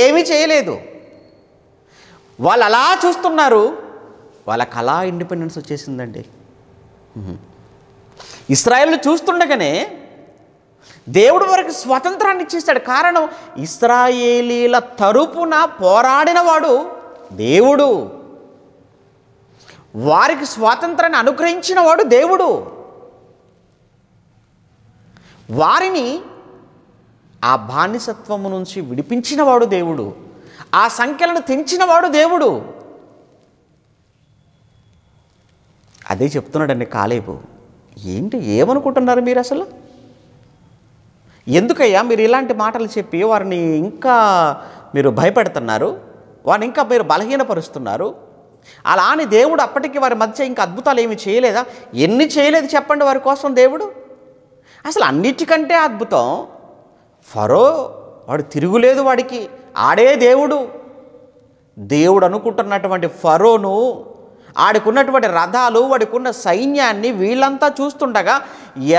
ఏమి చేయలేదు వాళ్ళు అలా చూస్తున్నారు వాళ్ళ కళా ఇండిపెండెన్స్ వచ్చేసిందండి ఇస్రాయేల్ చూస్తుండగానే దేవుడు వారికి స్వతంత్రాన్ని ఇచ్చేస్తాడు కారణం ఇస్రాయేలీల తరపున పోరాడినవాడు దేవుడు వారికి స్వాతంత్రాన్ని అనుగ్రహించిన వాడు దేవుడు వారిని ఆ బానిసత్వము నుంచి విడిపించినవాడు దేవుడు ఆ సంఖ్యలను తెంచినవాడు దేవుడు అదే చెప్తున్నాడండి కాలేబు ఏంటి ఏమనుకుంటున్నారు మీరు అసలు ఎందుకయ్యా మీరు ఇలాంటి మాటలు చెప్పి వారిని ఇంకా మీరు భయపెడుతున్నారు వారిని ఇంకా మీరు బలహీనపరుస్తున్నారు అలా అని దేవుడు అప్పటికి వారి మధ్య ఇంకా అద్భుతాలు ఏమి చేయలేదా ఎన్ని చేయలేదు చెప్పండి వారి కోసం దేవుడు అసలు అన్నిటికంటే అద్భుతం ఫరో వాడు తిరుగులేదు వాడికి ఆడే దేవుడు దేవుడు అనుకుంటున్నటువంటి ఫరోను ఆడికున్నటువంటి రథాలు వాడికి ఉన్న సైన్యాన్ని వీళ్ళంతా చూస్తుండగా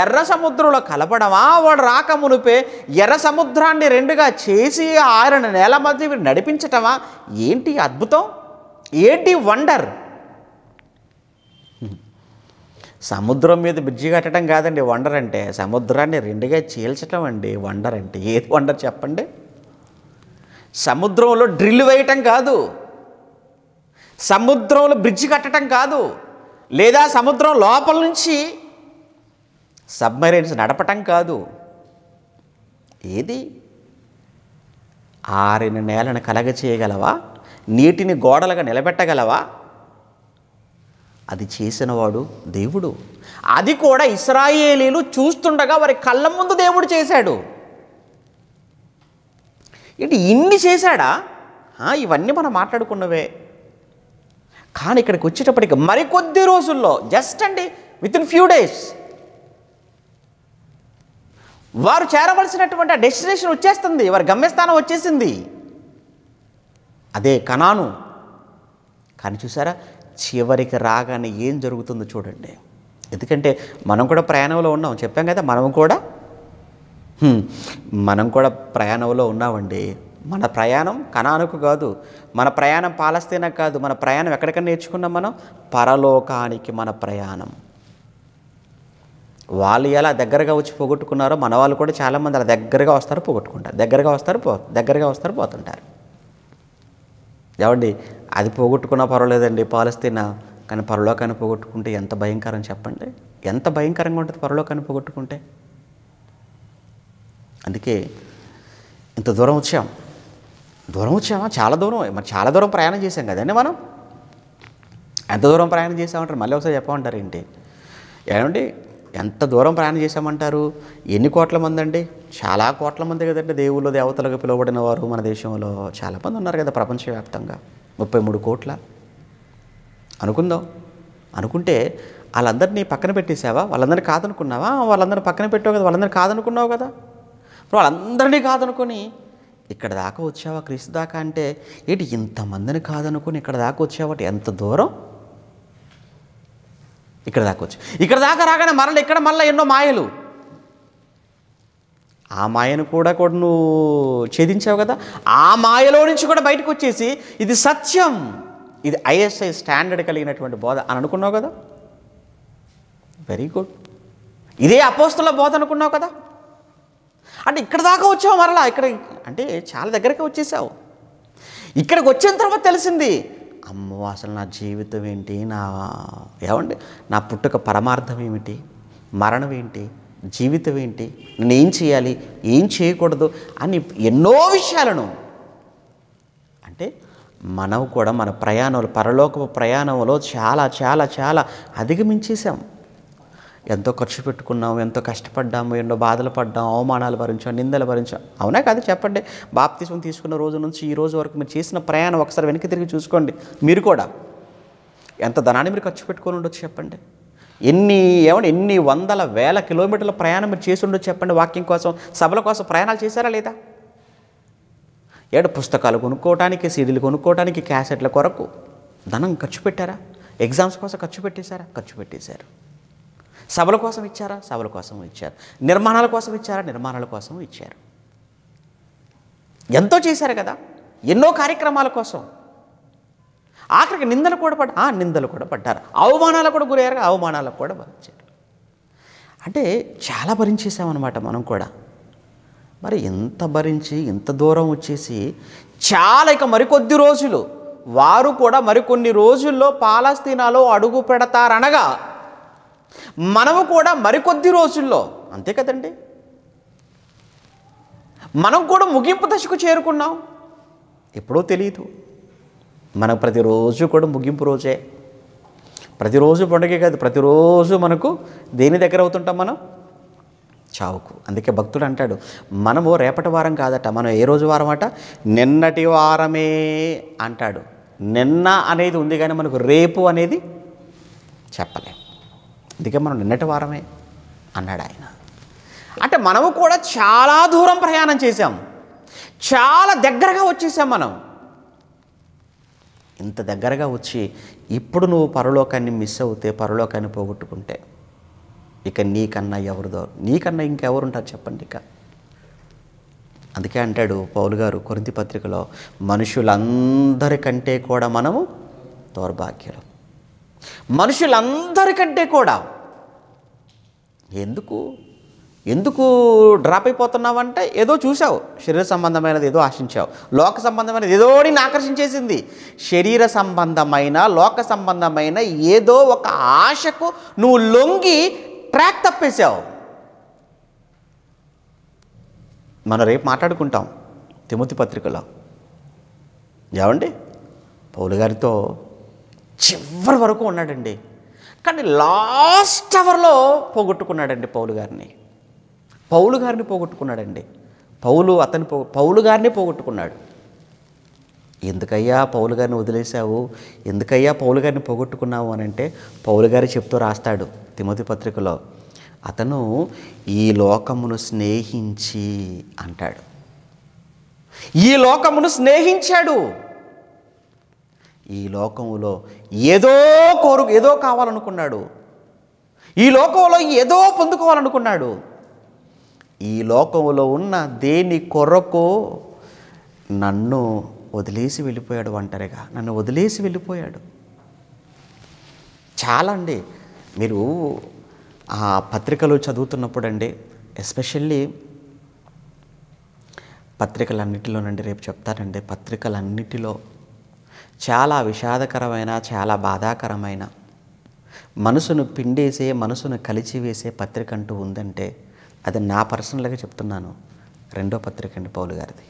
ఎర్ర సముద్రంలో కలపడమా వాడు రాక మునిపే ఎర్ర సముద్రాన్ని రెండుగా చేసి ఆయన నేల మధ్య నడిపించటమా ఏంటి అద్భుతం ఏంటి వండర్ సముద్రం మీద బ్రిడ్జి కట్టడం కాదండి వండర్ అంటే సముద్రాన్ని రెండుగా చీల్చడం అండి వండర్ అంటే ఏది వండర్ చెప్పండి సముద్రంలో డ్రిల్ వేయటం కాదు సముద్రంలో బ్రిడ్జి కట్టడం కాదు లేదా సముద్రం లోపల నుంచి సబ్మరీన్స్ నడపటం కాదు ఏది ఆరిన నేలను కలగ చేయగలవా నీటిని గోడలుగా నిలబెట్టగలవా అది చేసినవాడు దేవుడు అది కూడా ఇస్రాయేలీలు చూస్తుండగా వారి కళ్ళ ముందు దేవుడు చేశాడు ఏంటి ఇన్ని చేశాడా ఇవన్నీ మనం మాట్లాడుకున్నవే కానీ ఇక్కడికి వచ్చేటప్పటికి మరికొద్ది రోజుల్లో జస్ట్ అండి విత్ ఇన్ ఫ్యూ డేస్ వారు చేరవలసినటువంటి ఆ డెస్టినేషన్ వచ్చేస్తుంది వారి గమ్యస్థానం వచ్చేసింది అదే కణాను కానీ చూసారా చివరికి రాగానే ఏం జరుగుతుందో చూడండి ఎందుకంటే మనం కూడా ప్రయాణంలో ఉన్నాం చెప్పాం కదా మనం కూడా మనం కూడా ప్రయాణంలో ఉన్నామండి మన ప్రయాణం కణానుకు కాదు మన ప్రయాణం పాలస్తీనా కాదు మన ప్రయాణం ఎక్కడికన్నా నేర్చుకున్నాం మనం పరలోకానికి మన ప్రయాణం వాళ్ళు ఎలా దగ్గరగా వచ్చి పోగొట్టుకున్నారో మన వాళ్ళు కూడా చాలామంది అలా దగ్గరగా వస్తారు పోగొట్టుకుంటారు దగ్గరగా వస్తారు పో దగ్గరగా వస్తారు పోతుంటారు ఏమండి అది పోగొట్టుకున్నా పర్వాలేదండి పాలస్తీనా కానీ పరలోకాన్ని పోగొట్టుకుంటే ఎంత భయంకరం చెప్పండి ఎంత భయంకరంగా ఉంటుంది పరలోకాన్ని పోగొట్టుకుంటే అందుకే ఇంత దూరం వచ్చాం దూరం వచ్చామా చాలా దూరం మరి చాలా దూరం ప్రయాణం చేసాం కదండి మనం ఎంత దూరం ప్రయాణం చేసామంటారు మళ్ళీ ఒకసారి చెప్పమంటారు ఏంటి ఏమండి ఎంత దూరం ప్రయాణం చేశామంటారు ఎన్ని కోట్ల మంది అండి చాలా కోట్ల మంది కదండి దేవుళ్ళు దేవతలకు పిలువబడిన వారు మన దేశంలో చాలామంది ఉన్నారు కదా ప్రపంచవ్యాప్తంగా ముప్పై మూడు కోట్ల అనుకుందాం అనుకుంటే వాళ్ళందరినీ పక్కన పెట్టేసావా వాళ్ళందరినీ కాదనుకున్నావా వాళ్ళందరినీ పక్కన పెట్టావు కదా వాళ్ళందరినీ కాదనుకున్నావు కదా వాళ్ళందరినీ కాదనుకొని ఇక్కడ దాకా వచ్చావా క్రీస్తు దాకా అంటే ఏంటి ఇంతమందిని కాదనుకుని ఇక్కడ దాకా వచ్చావా ఎంత దూరం ఇక్కడ దాకా వచ్చి ఇక్కడ దాకా రాగానే మరల ఇక్కడ మళ్ళీ ఎన్నో మాయలు ఆ మాయను కూడా కూడా నువ్వు ఛేదించావు కదా ఆ మాయలో నుంచి కూడా బయటకు వచ్చేసి ఇది సత్యం ఇది ఐఎస్ఐ స్టాండర్డ్ కలిగినటువంటి బోధ అని అనుకున్నావు కదా వెరీ గుడ్ ఇదే అపోస్తుల బోధ అనుకున్నావు కదా అంటే ఇక్కడ దాకా వచ్చావు మరలా ఇక్కడ అంటే చాలా దగ్గరికి వచ్చేసావు ఇక్కడికి వచ్చిన తర్వాత తెలిసింది అమ్మో అసలు నా జీవితం ఏంటి నా ఏమండి నా పుట్టుక పరమార్థం ఏమిటి మరణం ఏంటి జీవితం ఏంటి నేను ఏం చేయాలి ఏం చేయకూడదు అని ఎన్నో విషయాలను అంటే మనం కూడా మన ప్రయాణంలో పరలోకపు ప్రయాణంలో చాలా చాలా చాలా అధిగమించేసాం ఎంతో ఖర్చు పెట్టుకున్నాం ఎంతో కష్టపడ్డాము ఎన్నో బాధలు పడ్డాం అవమానాలు భరించాం నిందలు భరించాం అవునా కాదు చెప్పండి బాప్తిజం తీసుకున్న రోజు నుంచి ఈ రోజు వరకు మీరు చేసిన ప్రయాణం ఒకసారి వెనక్కి తిరిగి చూసుకోండి మీరు కూడా ఎంత ధనాన్ని మీరు ఖర్చు పెట్టుకొని ఉండొచ్చు చెప్పండి ఎన్ని ఏమన్నా ఎన్ని వందల వేల కిలోమీటర్ల ప్రయాణం మీరు చేసి ఉండొచ్చు చెప్పండి వాకింగ్ కోసం సభల కోసం ప్రయాణాలు చేశారా లేదా ఏడు పుస్తకాలు కొనుక్కోవడానికి సీడీలు కొనుక్కోవడానికి క్యాసెట్ల కొరకు ధనం ఖర్చు పెట్టారా ఎగ్జామ్స్ కోసం ఖర్చు పెట్టేశారా ఖర్చు పెట్టేశారు సభల కోసం ఇచ్చారా సభల కోసం ఇచ్చారు నిర్మాణాల కోసం ఇచ్చారా నిర్మాణాల కోసం ఇచ్చారు ఎంతో చేశారు కదా ఎన్నో కార్యక్రమాల కోసం ఆఖరికి నిందలు కూడా పడ్డ నిందలు కూడా పడ్డారు అవమానాలు కూడా గురయ్యారు అవమానాలకు కూడా భరించారు అంటే చాలా భరించేసామన్నమాట మనం కూడా మరి ఇంత భరించి ఇంత దూరం వచ్చేసి చాలా ఇక మరికొద్ది రోజులు వారు కూడా మరికొన్ని రోజుల్లో పాలస్తీనాలో అడుగు పెడతారనగా మనము కూడా మరికొద్ది రోజుల్లో అంతే కదండి మనం కూడా ముగింపు దశకు చేరుకున్నాం ఎప్పుడో తెలియదు మన ప్రతిరోజు కూడా ముగింపు రోజే ప్రతిరోజు పండుగే కాదు ప్రతిరోజు మనకు దేని దగ్గర అవుతుంటాం మనం చావుకు అందుకే భక్తుడు అంటాడు మనము రేపటి వారం కాదట మనం ఏ రోజు వారం అట నిన్నటి వారమే అంటాడు నిన్న అనేది ఉంది కానీ మనకు రేపు అనేది చెప్పలేము అందుకే మనం నిన్నటి వారమే అన్నాడు ఆయన అంటే మనము కూడా చాలా దూరం ప్రయాణం చేశాం చాలా దగ్గరగా వచ్చేసాం మనం ఇంత దగ్గరగా వచ్చి ఇప్పుడు నువ్వు పరలోకాన్ని మిస్ అవుతే పరలోకాన్ని పోగొట్టుకుంటే ఇక నీకన్నా ఎవరిదో నీకన్నా ఇంకెవరు ఉంటారు చెప్పండి ఇక అందుకే అంటాడు పౌలు గారు కొరింతి పత్రికలో మనుషులందరికంటే కూడా మనము దౌర్భాగ్యులు మనుషులందరికంటే కూడా ఎందుకు ఎందుకు డ్రాప్ అయిపోతున్నావు అంటే ఏదో చూసావు శరీర సంబంధమైనది ఏదో ఆశించావు లోక సంబంధమైనది ఏదో ఆకర్షించేసింది శరీర సంబంధమైన లోక సంబంధమైన ఏదో ఒక ఆశకు నువ్వు లొంగి ట్రాక్ తప్పేశావు మనం రేపు మాట్లాడుకుంటాం తిమతి పత్రికలో ఏమండి పౌలు గారితో చివరి వరకు ఉన్నాడండి కానీ లాస్ట్ అవర్లో పోగొట్టుకున్నాడండి పౌలు గారిని పౌలు గారిని పోగొట్టుకున్నాడండి పౌలు అతని పో పౌలు గారిని పోగొట్టుకున్నాడు ఎందుకయ్యా పౌలు గారిని వదిలేశావు ఎందుకయ్యా పౌలు గారిని పోగొట్టుకున్నావు అని అంటే పౌలు గారి చెప్తూ రాస్తాడు తిమతి పత్రికలో అతను ఈ లోకమును స్నేహించి అంటాడు ఈ లోకమును స్నేహించాడు ఈ లోకంలో ఏదో కోరు ఏదో కావాలనుకున్నాడు ఈ లోకంలో ఏదో పొందుకోవాలనుకున్నాడు ఈ లోకంలో ఉన్న దేని కొరకు నన్ను వదిలేసి వెళ్ళిపోయాడు ఒంటరిగా నన్ను వదిలేసి వెళ్ళిపోయాడు చాలా అండి మీరు ఆ పత్రికలు చదువుతున్నప్పుడు అండి ఎస్పెషల్లీ పత్రికలన్నిటిలోనండి రేపు చెప్తానండి పత్రికలన్నిటిలో చాలా విషాదకరమైన చాలా బాధాకరమైన మనసును పిండేసే మనసును కలిచివేసే పత్రిక అంటూ ఉందంటే అది నా పర్సనల్గా చెప్తున్నాను రెండో పత్రిక అండి పౌలు గారిది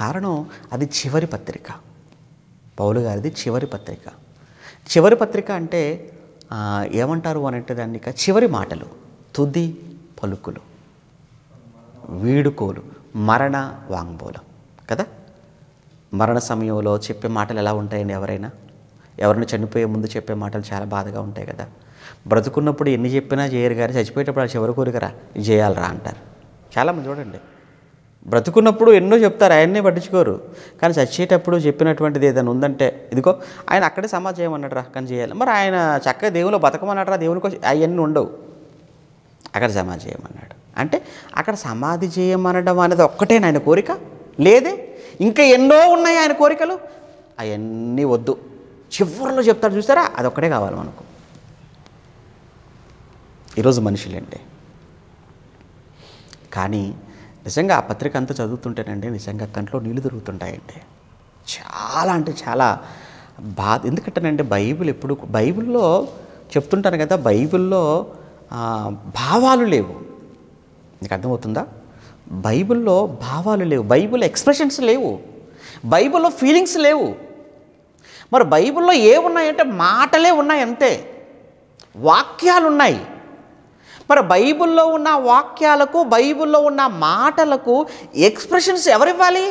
కారణం అది చివరి పత్రిక పౌలు గారిది చివరి పత్రిక చివరి పత్రిక అంటే ఏమంటారు అనంటే దాన్ని చివరి మాటలు తుది పలుకులు వీడుకోలు మరణ వాంగ్మూలం కదా మరణ సమయంలో చెప్పే మాటలు ఎలా ఉంటాయండి ఎవరైనా ఎవరిని చనిపోయే ముందు చెప్పే మాటలు చాలా బాధగా ఉంటాయి కదా బ్రతుకున్నప్పుడు ఎన్ని చెప్పినా చేయరు కానీ చచ్చిపోయేటప్పుడు ఆ చివరి కోరికరా చేయాలరా అంటారు చాలామంది చూడండి బ్రతుకున్నప్పుడు ఎన్నో చెప్తారు ఆయన్నే పట్టించుకోరు కానీ చచ్చేటప్పుడు చెప్పినటువంటిది ఏదైనా ఉందంటే ఇదిగో ఆయన అక్కడే సమాజం చేయమన్నాడు రా కానీ చేయాలి మరి ఆయన చక్కగా దేవులో బతకమన్నాడు రా దేవునికి అవన్నీ ఉండవు అక్కడ సమాధి చేయమన్నాడు అంటే అక్కడ సమాధి చేయమనడం అనేది ఒక్కటే ఆయన కోరిక లేదే ఇంకా ఎన్నో ఉన్నాయి ఆయన కోరికలు అవన్నీ వద్దు చివరిలో చెప్తాడు చూసారా అదొక్కడే కావాలి మనకు ఈరోజు మనుషులండి కానీ నిజంగా ఆ పత్రిక అంతా చదువుతుంటేనండి నిజంగా కంట్లో నీళ్ళు దొరుకుతుంటాయండి చాలా అంటే చాలా బాధ ఎందుకంటేనండి బైబిల్ ఎప్పుడు బైబిల్లో చెప్తుంటాను కదా బైబిల్లో భావాలు లేవు నీకు అర్థమవుతుందా బైబిల్లో భావాలు లేవు బైబిల్ ఎక్స్ప్రెషన్స్ లేవు బైబిల్లో ఫీలింగ్స్ లేవు మరి బైబిల్లో ఏమున్నాయంటే మాటలే ఉన్నాయి అంతే వాక్యాలు ఉన్నాయి మరి బైబిల్లో ఉన్న వాక్యాలకు బైబిల్లో ఉన్న మాటలకు ఎక్స్ప్రెషన్స్ ఎవరివ్వాలి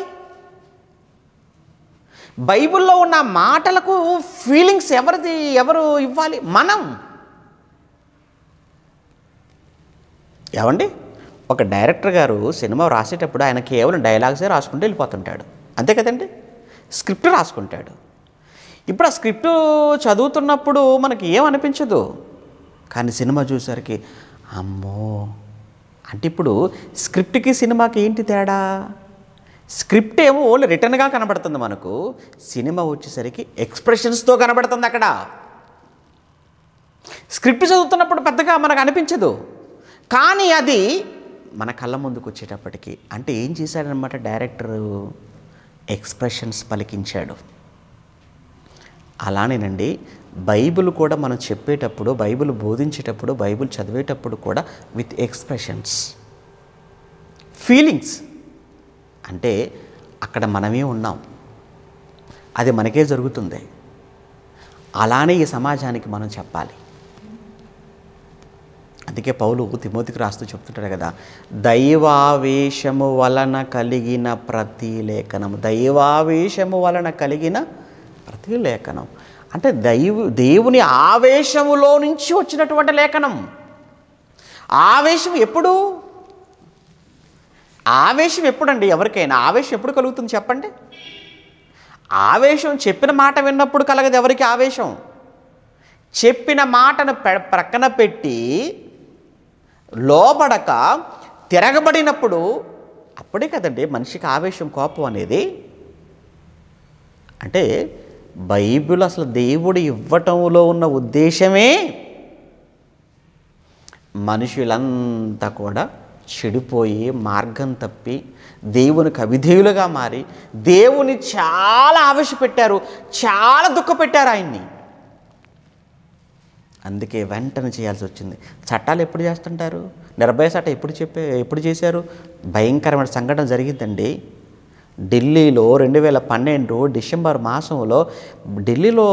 బైబిల్లో ఉన్న మాటలకు ఫీలింగ్స్ ఎవరిది ఎవరు ఇవ్వాలి మనం ఏమండి ఒక డైరెక్టర్ గారు సినిమా రాసేటప్పుడు ఆయన కేవలం డైలాగ్సే రాసుకుంటూ వెళ్ళిపోతుంటాడు అంతే కదండి స్క్రిప్ట్ రాసుకుంటాడు ఇప్పుడు ఆ స్క్రిప్ట్ చదువుతున్నప్పుడు మనకి ఏమనిపించదు కానీ సినిమా చూసరికి అమ్మో అంటే ఇప్పుడు స్క్రిప్ట్కి సినిమాకి ఏంటి తేడా స్క్రిప్ట్ ఏమో ఓన్లీ రిటర్న్గా కనబడుతుంది మనకు సినిమా వచ్చేసరికి ఎక్స్ప్రెషన్స్తో కనబడుతుంది అక్కడ స్క్రిప్ట్ చదువుతున్నప్పుడు పెద్దగా మనకు అనిపించదు కానీ అది మన కళ్ళ ముందుకు వచ్చేటప్పటికి అంటే ఏం చేశాడనమాట డైరెక్టర్ ఎక్స్ప్రెషన్స్ పలికించాడు అలానేనండి బైబుల్ కూడా మనం చెప్పేటప్పుడు బైబిల్ బోధించేటప్పుడు బైబిల్ చదివేటప్పుడు కూడా విత్ ఎక్స్ప్రెషన్స్ ఫీలింగ్స్ అంటే అక్కడ మనమే ఉన్నాం అది మనకే జరుగుతుంది అలానే ఈ సమాజానికి మనం చెప్పాలి అందుకే పౌలు తిమోతికి రాస్తూ చెప్తుంటారు కదా దైవావేశము వలన కలిగిన ప్రతి లేఖనం దైవావేశము వలన కలిగిన ప్రతి లేఖనం అంటే దైవ దేవుని ఆవేశములో నుంచి వచ్చినటువంటి లేఖనం ఆవేశం ఎప్పుడు ఆవేశం ఎప్పుడండి ఎవరికైనా ఆవేశం ఎప్పుడు కలుగుతుంది చెప్పండి ఆవేశం చెప్పిన మాట విన్నప్పుడు కలగదు ఎవరికి ఆవేశం చెప్పిన మాటను ప్రక్కన పెట్టి లోబడక తిరగబడినప్పుడు అప్పుడే కదండి మనిషికి ఆవేశం కోపం అనేది అంటే బైబిల్ అసలు దేవుడు ఇవ్వటంలో ఉన్న ఉద్దేశమే మనుషులంతా కూడా చెడిపోయి మార్గం తప్పి దేవునికి అవిధేయులుగా మారి దేవుని చాలా ఆవేశపెట్టారు చాలా దుఃఖపెట్టారు ఆయన్ని అందుకే వెంటనే చేయాల్సి వచ్చింది చట్టాలు ఎప్పుడు చేస్తుంటారు నిర్భయ చట్ట ఎప్పుడు చెప్పే ఎప్పుడు చేశారు భయంకరమైన సంఘటన జరిగిందండి ఢిల్లీలో రెండు వేల పన్నెండు డిసెంబర్ మాసంలో ఢిల్లీలో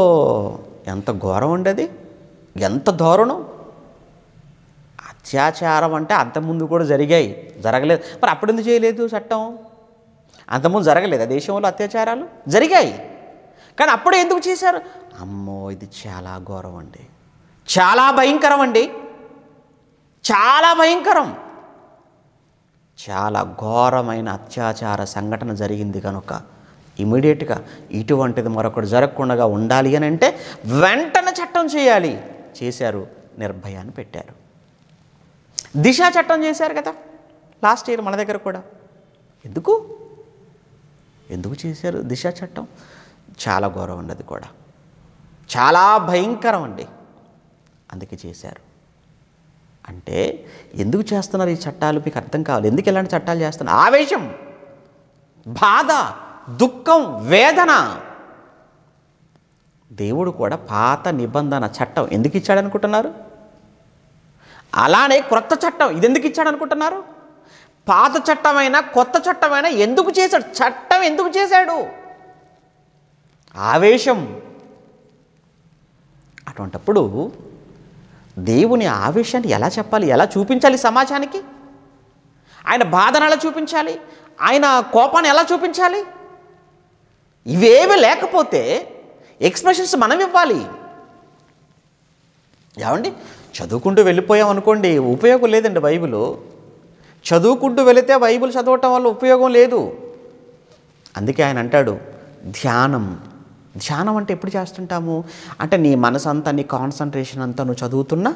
ఎంత ఘోరం ఉండేది ఎంత దారుణం అత్యాచారం అంటే అంతకుముందు కూడా జరిగాయి జరగలేదు మరి అప్పుడు ఎందుకు చేయలేదు చట్టం అంతకుముందు జరగలేదు ఆ దేశంలో అత్యాచారాలు జరిగాయి కానీ అప్పుడు ఎందుకు చేశారు అమ్మో ఇది చాలా ఘోరం అండి చాలా భయంకరం అండి చాలా భయంకరం చాలా ఘోరమైన అత్యాచార సంఘటన జరిగింది కనుక ఇమీడియట్గా ఇటువంటిది మరొకటి జరగకుండా ఉండాలి అని అంటే వెంటనే చట్టం చేయాలి చేశారు నిర్భయాన్ని పెట్టారు దిశ చట్టం చేశారు కదా లాస్ట్ ఇయర్ మన దగ్గర కూడా ఎందుకు ఎందుకు చేశారు దిశ చట్టం చాలా ఘోరం ఉన్నది కూడా చాలా భయంకరం అండి అందుకే చేశారు అంటే ఎందుకు చేస్తున్నారు ఈ చట్టాలు మీకు అర్థం కావాలి ఎందుకు ఇలాంటి చట్టాలు చేస్తున్నారు ఆవేశం బాధ దుఃఖం వేదన దేవుడు కూడా పాత నిబంధన చట్టం ఎందుకు ఇచ్చాడనుకుంటున్నారు అలానే క్రొత్త చట్టం ఇది ఎందుకు ఇచ్చాడనుకుంటున్నారు పాత చట్టమైనా కొత్త చట్టమైనా ఎందుకు చేశాడు చట్టం ఎందుకు చేశాడు ఆవేశం అటువంటప్పుడు దేవుని ఆవేశాన్ని ఎలా చెప్పాలి ఎలా చూపించాలి సమాజానికి ఆయన బాధను ఎలా చూపించాలి ఆయన కోపాన్ని ఎలా చూపించాలి ఇవేవి లేకపోతే ఎక్స్ప్రెషన్స్ మనం ఇవ్వాలి ఏమండి చదువుకుంటూ వెళ్ళిపోయాం అనుకోండి ఉపయోగం లేదండి బైబిల్ చదువుకుంటూ వెళితే బైబిల్ చదవటం వల్ల ఉపయోగం లేదు అందుకే ఆయన అంటాడు ధ్యానం ధ్యానం అంటే ఎప్పుడు చేస్తుంటాము అంటే నీ మనసు అంతా నీ కాన్సన్ట్రేషన్ అంతా నువ్వు చదువుతున్న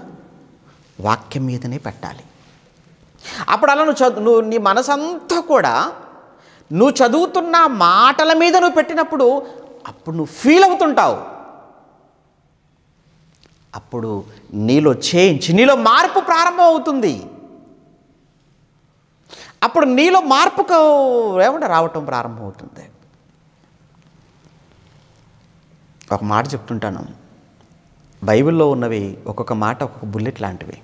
వాక్యం మీదనే పెట్టాలి అప్పుడు అలా నువ్వు చదువు నువ్వు నీ మనసంతా కూడా నువ్వు చదువుతున్న మాటల మీద నువ్వు పెట్టినప్పుడు అప్పుడు నువ్వు ఫీల్ అవుతుంటావు అప్పుడు నీలో చేంజ్ నీలో మార్పు ప్రారంభం అవుతుంది అప్పుడు నీలో మార్పుకు ఏమంటే రావటం ప్రారంభమవుతుంది ఒక మాట చెప్తుంటాను బైబిల్లో ఉన్నవి ఒక్కొక్క మాట ఒక్కొక్క బుల్లెట్ లాంటివి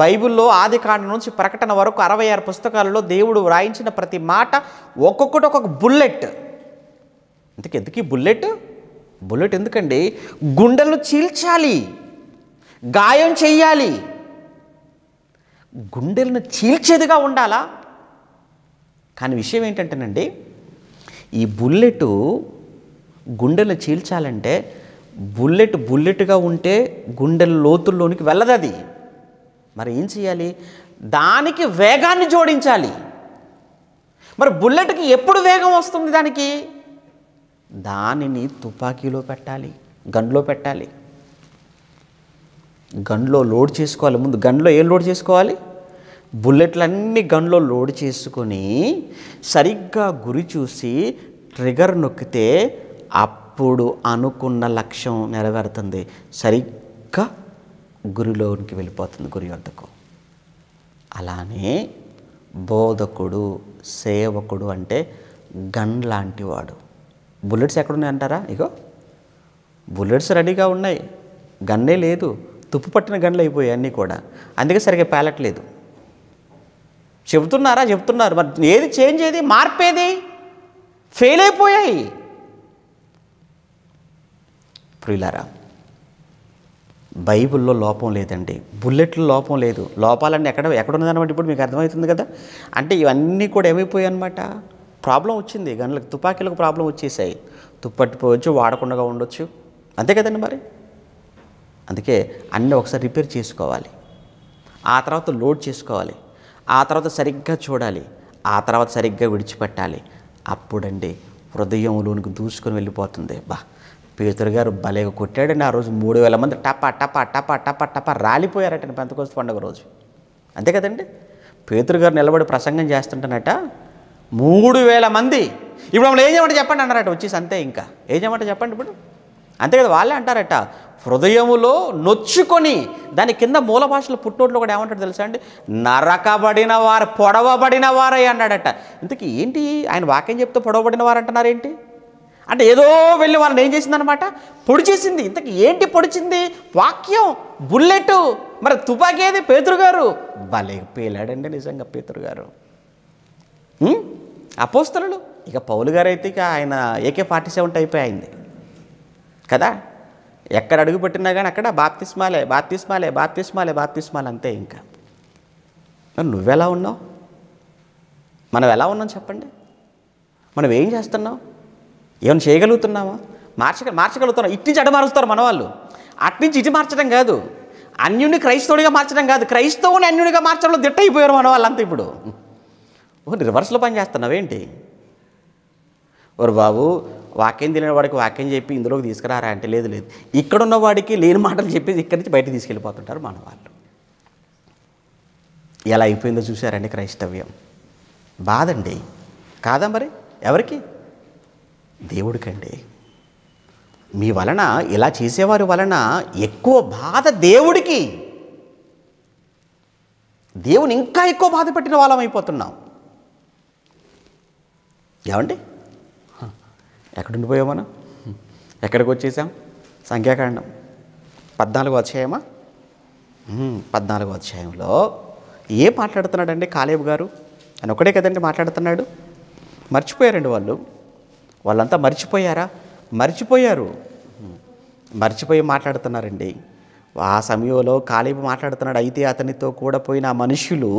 బైబిల్లో ఆది కాండ నుంచి ప్రకటన వరకు అరవై ఆరు పుస్తకాలలో దేవుడు వ్రాయించిన ప్రతి మాట ఒక్కొక్కటి ఒక్కొక్క బుల్లెట్ అందుకే ఎందుకు ఈ బుల్లెట్ బుల్లెట్ ఎందుకండి గుండెలు చీల్చాలి గాయం చెయ్యాలి గుండెలను చీల్చేదిగా ఉండాలా కానీ విషయం ఏంటంటేనండి ఈ బుల్లెట్ గుండెలు చీల్చాలంటే బుల్లెట్ బుల్లెట్గా ఉంటే గుండెల లోతుల్లోనికి వెళ్ళదు అది మరి ఏం చేయాలి దానికి వేగాన్ని జోడించాలి మరి బుల్లెట్కి ఎప్పుడు వేగం వస్తుంది దానికి దానిని తుపాకీలో పెట్టాలి గన్లో పెట్టాలి గన్లో లోడ్ చేసుకోవాలి ముందు గన్లో ఏం లోడ్ చేసుకోవాలి బుల్లెట్లన్నీ గన్లో లోడ్ చేసుకొని సరిగ్గా గురి చూసి ట్రిగర్ నొక్కితే అప్పుడు అనుకున్న లక్ష్యం నెరవేరుతుంది సరిగ్గా గురిలోనికి వెళ్ళిపోతుంది గురి వద్దకు అలానే బోధకుడు సేవకుడు అంటే గన్ లాంటివాడు బుల్లెట్స్ ఎక్కడున్నాయి అంటారా ఇగో బుల్లెట్స్ రెడీగా ఉన్నాయి గన్నే లేదు తుప్పు పట్టిన గన్లు అయిపోయాయి అన్నీ కూడా అందుకే సరిగ్గా లేదు చెబుతున్నారా చెబుతున్నారు మరి ఏది చేంజ్ ఏది మార్పేది ఫెయిల్ అయిపోయాయి ప్రియులారా బైబిల్లో లోపం లేదండి బుల్లెట్లు లోపం లేదు లోపాలన్నీ ఎక్కడ ఉన్నదన్నమాట ఇప్పుడు మీకు అర్థమవుతుంది కదా అంటే ఇవన్నీ కూడా ఏమైపోయాయి అనమాట ప్రాబ్లం వచ్చింది గనులకు తుపాకీలకు ప్రాబ్లం వచ్చేసాయి తుప్పట్టిపోవచ్చు వాడకుండా ఉండొచ్చు అంతే కదండి మరి అందుకే అన్నీ ఒకసారి రిపేర్ చేసుకోవాలి ఆ తర్వాత లోడ్ చేసుకోవాలి ఆ తర్వాత సరిగ్గా చూడాలి ఆ తర్వాత సరిగ్గా విడిచిపెట్టాలి అప్పుడండి హృదయంలోనికి దూసుకొని వెళ్ళిపోతుంది బా పేతురు గారు భలే కొట్టాడండి ఆ రోజు మూడు వేల మంది టప టప టప టపా టపా రాలిపోయారట పెంతకోస్తు పండుగ రోజు అంతే కదండి పేతురు గారు నిలబడి ప్రసంగం చేస్తుంటానట మూడు వేల మంది ఇప్పుడు మనం ఏం చేయమంటే చెప్పండి అన్నారట వచ్చేసి అంతే ఇంకా ఏం చేయమంటే చెప్పండి ఇప్పుడు అంతే కదా వాళ్ళే అంటారట హృదయములో నొచ్చుకొని దాని కింద మూల భాషలు పుట్టినోట్లో కూడా ఏమంటాడు తెలుసా అండి నరకబడిన వారు పొడవబడిన వారై అన్నాడట ఇంతకీ ఏంటి ఆయన వాక్యం చెప్తే పొడవబడిన వారు ఏంటి అంటే ఏదో వెళ్ళి వాళ్ళని ఏం చేసిందనమాట పొడిచేసింది ఇంతకు ఏంటి పొడిచింది వాక్యం బుల్లెట్ మరి తుపాకేది పేతురు గారు భలే పేలాడండి నిజంగా పేతురు గారు అపోస్తలు ఇక పౌలు గారు అయితే ఇక ఆయన ఏకే ఫార్టీ సెవెన్ టైప్ అయింది కదా ఎక్కడ అడుగుపెట్టినా కానీ అక్కడ బాప్తిస్మాలే బాప్తిస్మాలే బాప్తిస్మాలే బాప్తిస్మాలు అంతే ఇంకా నువ్వెలా ఉన్నావు మనం ఎలా ఉన్నాం చెప్పండి మనం ఏం చేస్తున్నావు ఏమైనా చేయగలుగుతున్నావా మార్చగ మార్చగలుగుతున్నావు ఇటు నుంచి అటు మారుస్తారు మన వాళ్ళు అట్నుంచి ఇటు మార్చడం కాదు అన్యుని క్రైస్తవుడిగా మార్చడం కాదు క్రైస్తవుని అన్యునిగా మార్చడంలో దిట్టయిపోయారు మన వాళ్ళంతా ఇప్పుడు ఓ రివర్స్లో పని చేస్తున్నావేంటి ఓరు బాబు వాక్యం తెలియని వాడికి వాక్యం చెప్పి ఇందులోకి తీసుకురారా అంటే లేదు లేదు ఇక్కడ ఉన్నవాడికి లేని మాటలు చెప్పేసి ఇక్కడి నుంచి బయటకు తీసుకెళ్ళిపోతుంటారు మన వాళ్ళు ఎలా అయిపోయిందో చూశారండి క్రైస్తవ్యం బాధండి కాదా మరి ఎవరికి దేవుడికండి మీ వలన ఇలా చేసేవారి వలన ఎక్కువ బాధ దేవుడికి దేవుని ఇంకా ఎక్కువ బాధ పెట్టిన వాళ్ళం అయిపోతున్నాం ఏమండి ఎక్కడుండిపోయాం మనం ఎక్కడికి వచ్చేసాం సంఖ్యాకాండం పద్నాలుగు అధ్యాయమా పద్నాలుగు అధ్యాయంలో ఏ మాట్లాడుతున్నాడండి కాలేబు గారు అని ఒకటే కదండి మాట్లాడుతున్నాడు మర్చిపోయారండి వాళ్ళు వాళ్ళంతా మర్చిపోయారా మర్చిపోయారు మర్చిపోయి మాట్లాడుతున్నారండి ఆ సమయంలో ఖాళీ మాట్లాడుతున్నాడు అయితే అతనితో కూడా పోయిన మనుషులు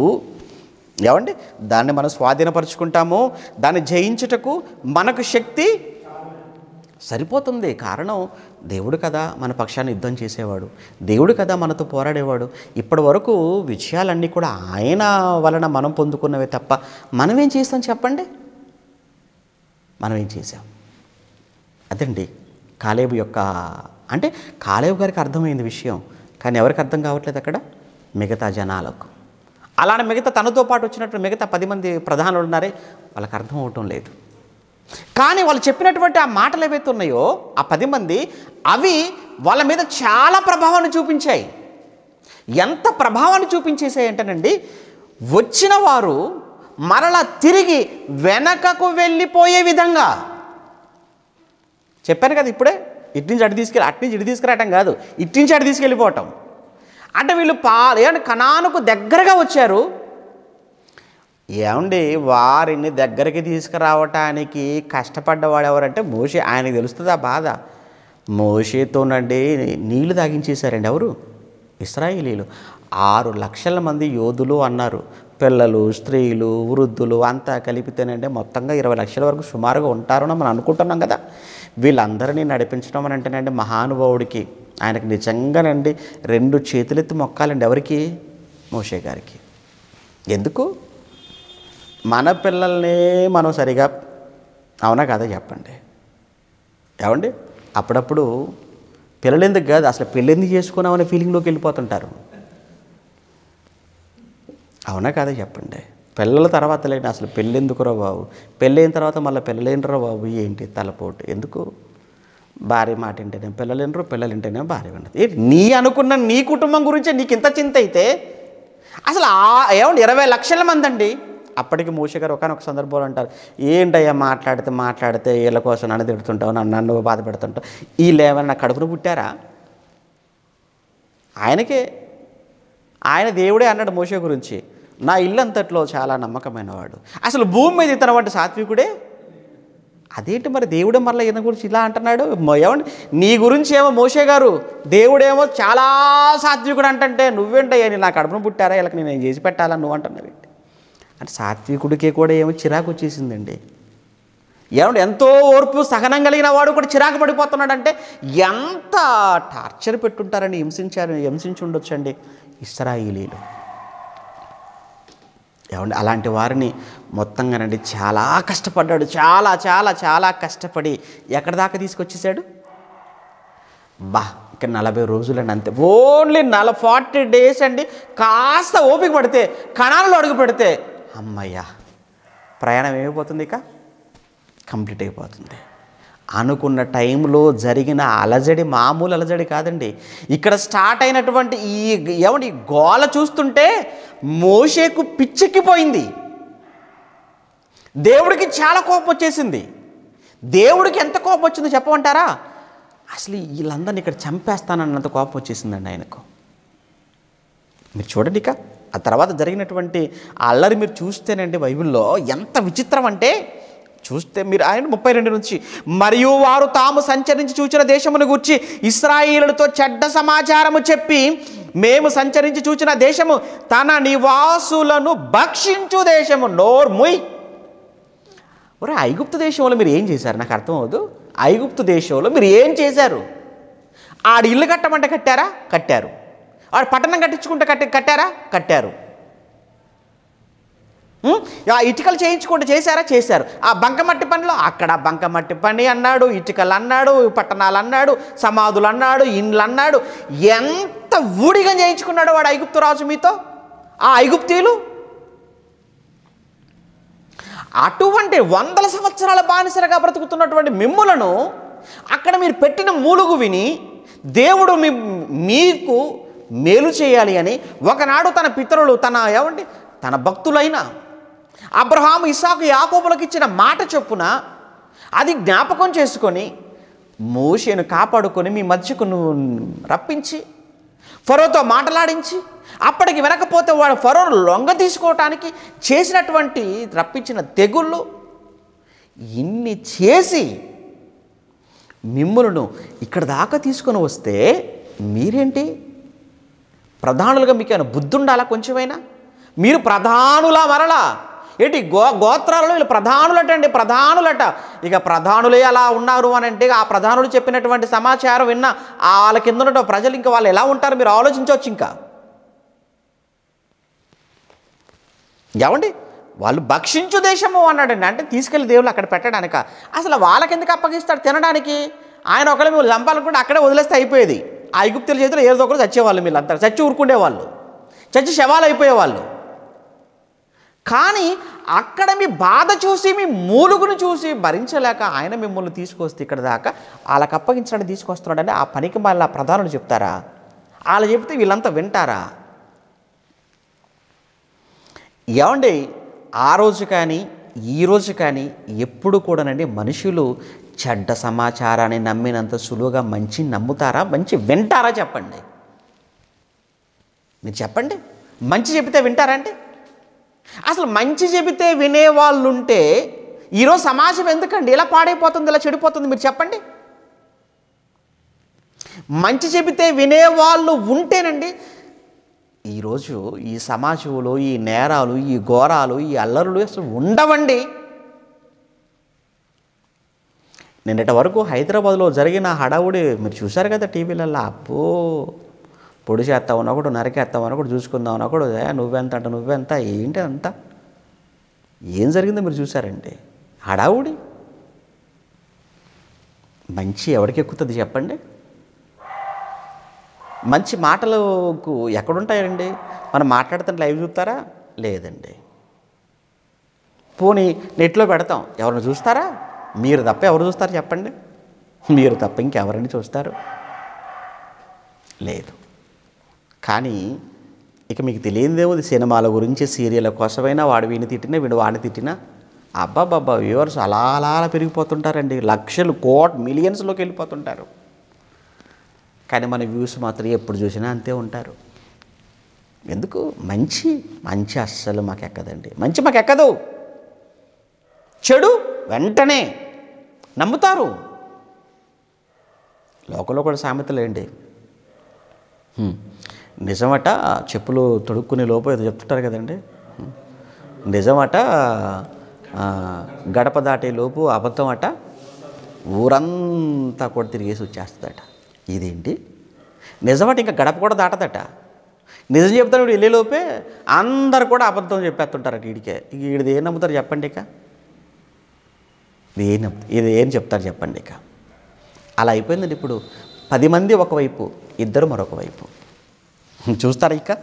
ఏమండి దాన్ని మనం స్వాధీనపరుచుకుంటాము దాన్ని జయించుటకు మనకు శక్తి సరిపోతుంది కారణం దేవుడు కదా మన పక్షాన్ని యుద్ధం చేసేవాడు దేవుడు కదా మనతో పోరాడేవాడు ఇప్పటి వరకు విజయాలన్నీ కూడా ఆయన వలన మనం పొందుకున్నవే తప్ప మనం ఏం చేస్తాం చెప్పండి మనం ఏం చేసాం అదండి కాలేబు యొక్క అంటే కాలేబు గారికి అర్థమైంది విషయం కానీ ఎవరికి అర్థం కావట్లేదు అక్కడ మిగతా జనాలకు అలానే మిగతా తనతో పాటు వచ్చినట్టు మిగతా పది మంది ప్రధానులు ఉన్నారే వాళ్ళకి అర్థం అవటం లేదు కానీ వాళ్ళు చెప్పినటువంటి ఆ మాటలు ఏవైతే ఉన్నాయో ఆ పది మంది అవి వాళ్ళ మీద చాలా ప్రభావాన్ని చూపించాయి ఎంత ప్రభావాన్ని చూపించేసాయి అంటేనండి వచ్చిన వారు మరలా తిరిగి వెనకకు వెళ్ళిపోయే విధంగా చెప్పాను కదా ఇప్పుడే ఇటు నుంచి అటు తీసుకెళ్ళి అటు నుంచి ఇటు తీసుకురావటం కాదు ఇటు నుంచి అటు తీసుకెళ్ళిపోవటం అంటే వీళ్ళు పా ఏమంటే కణానుకు దగ్గరగా వచ్చారు ఏమండి వారిని దగ్గరికి తీసుకురావటానికి కష్టపడ్డవాడు ఎవరంటే మోషి ఆయనకు తెలుస్తుంది ఆ బాధ మోషేతోనండి నీళ్లు తాగించేశారండి ఎవరు ఇస్రాయిలీలు ఆరు లక్షల మంది యోధులు అన్నారు పిల్లలు స్త్రీలు వృద్ధులు అంతా కలిపితేనంటే మొత్తంగా ఇరవై లక్షల వరకు సుమారుగా ఉంటారని మనం అనుకుంటున్నాం కదా వీళ్ళందరినీ నడిపించడం అని అంటేనండి మహానుభావుడికి ఆయనకు నిజంగానండి రెండు చేతులెత్తి మొక్కాలండి ఎవరికి మోషే గారికి ఎందుకు మన పిల్లల్ని మనం సరిగా అవునా కదా చెప్పండి ఏమండి అప్పుడప్పుడు పిల్లలు ఎందుకు కాదు అసలు పెళ్ళెందుకు చేసుకున్నామనే ఫీలింగ్లోకి వెళ్ళిపోతుంటారు అవునా కాదా చెప్పండి పిల్లల తర్వాత లేని అసలు పెళ్ళి ఎందుకురా బాబు పెళ్ళైన తర్వాత మళ్ళీ పిల్లలేనరా బాబు ఏంటి తలపోటు ఎందుకు భార్య మాట వింటేనే పిల్లలు వినరు పిల్లలు వింటేనే భార్య ఉండదు ఏ నీ అనుకున్న నీ కుటుంబం గురించే నీకు ఇంత చింత అయితే అసలు ఏమండి ఇరవై లక్షల మంది అండి అప్పటికి మూష గారు ఒకనొక సందర్భంలో అంటారు ఏంటయ్యా మాట్లాడితే మాట్లాడితే వీళ్ళ కోసం నన్ను తిడుతుంటావు నన్ను నన్ను బాధ పెడుతుంటావు వీళ్ళు ఏమైనా కడుపును పుట్టారా ఆయనకే ఆయన దేవుడే అన్నాడు మోషే గురించి నా ఇల్లంతట్లో చాలా నమ్మకమైనవాడు అసలు భూమి మీద ఇతను వంటి సాత్వికుడే అదేంటి మరి దేవుడే మరలా ఈయన గురించి ఇలా అంటున్నాడు ఏమండి నీ గురించి ఏమో మోషే గారు దేవుడేమో చాలా సాత్వికుడు అంటంటే నువ్వేంటయ్యా అని నా కడుపును పుట్టారా ఇలా నేను చేసి పెట్టాలా నువ్వు అంటున్నావు అంటే సాత్వికుడికి కూడా ఏమో చిరాకు వచ్చేసిందండి ఏమంటే ఎంతో ఓర్పు సహనం కలిగిన వాడు కూడా చిరాకు పడిపోతున్నాడంటే ఎంత టార్చర్ పెట్టుంటారని హింసించారు హింసించి ఉండొచ్చండి ఇస్రాయిలీలు ఏమండి అలాంటి వారిని మొత్తంగానండి చాలా కష్టపడ్డాడు చాలా చాలా చాలా కష్టపడి ఎక్కడి దాకా తీసుకొచ్చేసాడు బా ఇక నలభై రోజులండి అంతే ఓన్లీ నల ఫార్టీ డేస్ అండి కాస్త ఓపిక పడితే కణాలలో అడుగు పెడితే అమ్మయ్యా ప్రయాణం ఏమైపోతుంది ఇక కంప్లీట్ అయిపోతుంది అనుకున్న టైంలో జరిగిన అలజడి మామూలు అలజడి కాదండి ఇక్కడ స్టార్ట్ అయినటువంటి ఈ ఏమండి గోల చూస్తుంటే మోషేకు పిచ్చెక్కిపోయింది దేవుడికి చాలా కోపం వచ్చేసింది దేవుడికి ఎంత కోపం వచ్చిందో చెప్పమంటారా అసలు వీళ్ళందరిని ఇక్కడ చంపేస్తానన్నంత కోపం వచ్చేసిందండి ఆయనకు మీరు చూడండి ఇక ఆ తర్వాత జరిగినటువంటి అల్లరి మీరు చూస్తేనండి బైబిల్లో ఎంత విచిత్రం అంటే చూస్తే మీరు ఆయన ముప్పై రెండు నుంచి మరియు వారు తాము సంచరించి చూచిన దేశమును గూర్చి ఇస్రాయిలతో చెడ్డ సమాచారము చెప్పి మేము సంచరించి చూచిన దేశము తన నివాసులను భక్షించు దేశము నోర్ముయ్ ఒరే ఐగుప్తు దేశంలో మీరు ఏం చేశారు నాకు అర్థం అవదు ఐగుప్తు దేశంలో మీరు ఏం చేశారు ఆడ ఇల్లు కట్టమంటే కట్టారా కట్టారు ఆడ పట్టణం కట్టించుకుంటే కట్టి కట్టారా కట్టారు ఆ ఇటుకలు చేయించుకుంటూ చేశారా చేశారు ఆ బంకమట్టి పనిలో అక్కడ బంకమట్టి పని అన్నాడు ఇటుకలు అన్నాడు పట్టణాలు అన్నాడు సమాధులు అన్నాడు ఇండ్లు అన్నాడు ఎంత ఊడిగా చేయించుకున్నాడు వాడు ఐగుప్తు రాజు మీతో ఆ ఐగుప్తీలు అటువంటి వందల సంవత్సరాల బానిసరిగా బ్రతుకుతున్నటువంటి మిమ్ములను అక్కడ మీరు పెట్టిన మూలుగు విని దేవుడు మీ మీకు మేలు చేయాలి అని ఒకనాడు తన పితరులు తన ఏమంటే తన భక్తులైన అబ్రహాము ఇసాకు యాకోబులకు ఇచ్చిన మాట చొప్పున అది జ్ఞాపకం చేసుకొని మోషేను కాపాడుకొని మీ మధ్యకు నువ్వు రప్పించి ఫరోతో మాటలాడించి అప్పటికి వినకపోతే వాడు ఫరోను లొంగ తీసుకోవటానికి చేసినటువంటి రప్పించిన తెగుళ్ళు ఇన్ని చేసి మిమ్మల్ని ఇక్కడ దాకా తీసుకొని వస్తే మీరేంటి ప్రధానులుగా మీకు ఏమైనా బుద్ధి ఉండాలా కొంచెమైనా మీరు ప్రధానులా మరలా ఏంటి గో గోత్రాలలో వీళ్ళు ప్రధానులట అండి ప్రధానులట ఇక ప్రధానులే అలా ఉన్నారు అని అంటే ఆ ప్రధానులు చెప్పినటువంటి సమాచారం విన్న వాళ్ళ కింద ఉన్న ప్రజలు ఇంకా వాళ్ళు ఎలా ఉంటారు మీరు ఆలోచించవచ్చు ఇంకా ఏమండి వాళ్ళు భక్షించు దేశము అన్నాడండి అంటే తీసుకెళ్లి దేవుళ్ళు అక్కడ పెట్టడానిక అసలు వాళ్ళకెందుకు అప్పగిస్తాడు తినడానికి ఆయన ఒకళ్ళు మీరు లంపాలనుకుంటే అక్కడే వదిలేస్తే అయిపోయేది ఆ ఐగుప్తుల చేతిలో ఏదో ఒకరు చచ్చేవాళ్ళు అంతా చచ్చి ఊరుకుండేవాళ్ళు చచ్చి శవాలు అయిపోయేవాళ్ళు కానీ అక్కడ మీ బాధ చూసి మీ మూలుగును చూసి భరించలేక ఆయన మిమ్మల్ని తీసుకొస్తే ఇక్కడ దాకా వాళ్ళకి అప్పగించడానికి తీసుకొస్తున్నాడంటే ఆ పనికి మళ్ళీ ప్రధానులు చెప్తారా వాళ్ళు చెప్తే వీళ్ళంతా వింటారా ఏమండి ఆ రోజు కానీ ఈ రోజు కానీ ఎప్పుడు కూడానండి మనుషులు చెడ్డ సమాచారాన్ని నమ్మినంత సులువుగా మంచి నమ్ముతారా మంచి వింటారా చెప్పండి మీరు చెప్పండి మంచి చెప్తే వింటారా అంటే అసలు మంచి చెబితే వినేవాళ్ళు ఉంటే ఈరోజు సమాజం ఎందుకండి ఇలా పాడైపోతుంది ఇలా చెడిపోతుంది మీరు చెప్పండి మంచి చెబితే వినేవాళ్ళు ఉంటేనండి ఈరోజు ఈ సమాజంలో ఈ నేరాలు ఈ ఘోరాలు ఈ అల్లరులు అసలు ఉండవండి నిన్నటి వరకు హైదరాబాద్లో జరిగిన హడావుడి మీరు చూశారు కదా టీవీలలో అబ్బో పొడి చేస్తావు అనొకడు నరికేస్తావు కూడా చూసుకుందాం అనొకడు నువ్వెంత అంట నువ్వెంత ఏంటి అంత ఏం జరిగిందో మీరు చూసారంటే హడావుడి మంచి ఎవరికి ఎక్కుతుంది చెప్పండి మంచి మాటలకు ఎక్కడుంటాయండి మనం మాట్లాడుతున్న లైవ్ చూస్తారా లేదండి పోనీ నెట్లో పెడతాం ఎవరిని చూస్తారా మీరు తప్ప ఎవరు చూస్తారు చెప్పండి మీరు తప్ప ఇంకెవరిని చూస్తారు లేదు కానీ ఇక మీకు తెలియదేమో సినిమాల గురించి సీరియల్ కోసమైనా వాడు వీని తిట్టినా వీడు వాడిని తిట్టినా అబ్బాబ్బాబ్బా వ్యూవర్స్ అలా అలా పెరిగిపోతుంటారండి లక్షలు కోట్ మిలియన్స్లోకి వెళ్ళిపోతుంటారు కానీ మన వ్యూస్ మాత్రం ఎప్పుడు చూసినా అంతే ఉంటారు ఎందుకు మంచి మంచి అస్సలు మాకు ఎక్కదండి మంచి మాకు ఎక్కదు చెడు వెంటనే నమ్ముతారు లోకంలో కూడా సామెతలు ఏంటి నిజమట చెప్పులు తొడుక్కునే లోపు ఏదో చెప్తుంటారు కదండి నిజమట గడప దాటే లోపు అబద్ధం అట ఊరంతా కూడా తిరిగేసి వచ్చేస్తుందట ఇదేంటి నిజమట ఇంకా గడప కూడా దాటదట నిజం చెప్తాను వీడు వెళ్ళేలోపే అందరు కూడా అబద్ధం చెప్పేస్తుంటారట వీడికే వీడిది ఏం నమ్ముతారు చెప్పండి ఇక ఏం ఇది ఏం చెప్తారు చెప్పండి ఇక అలా అయిపోయిందండి ఇప్పుడు పది మంది ఒకవైపు ఇద్దరు మరొక వైపు చూస్తారా ఇక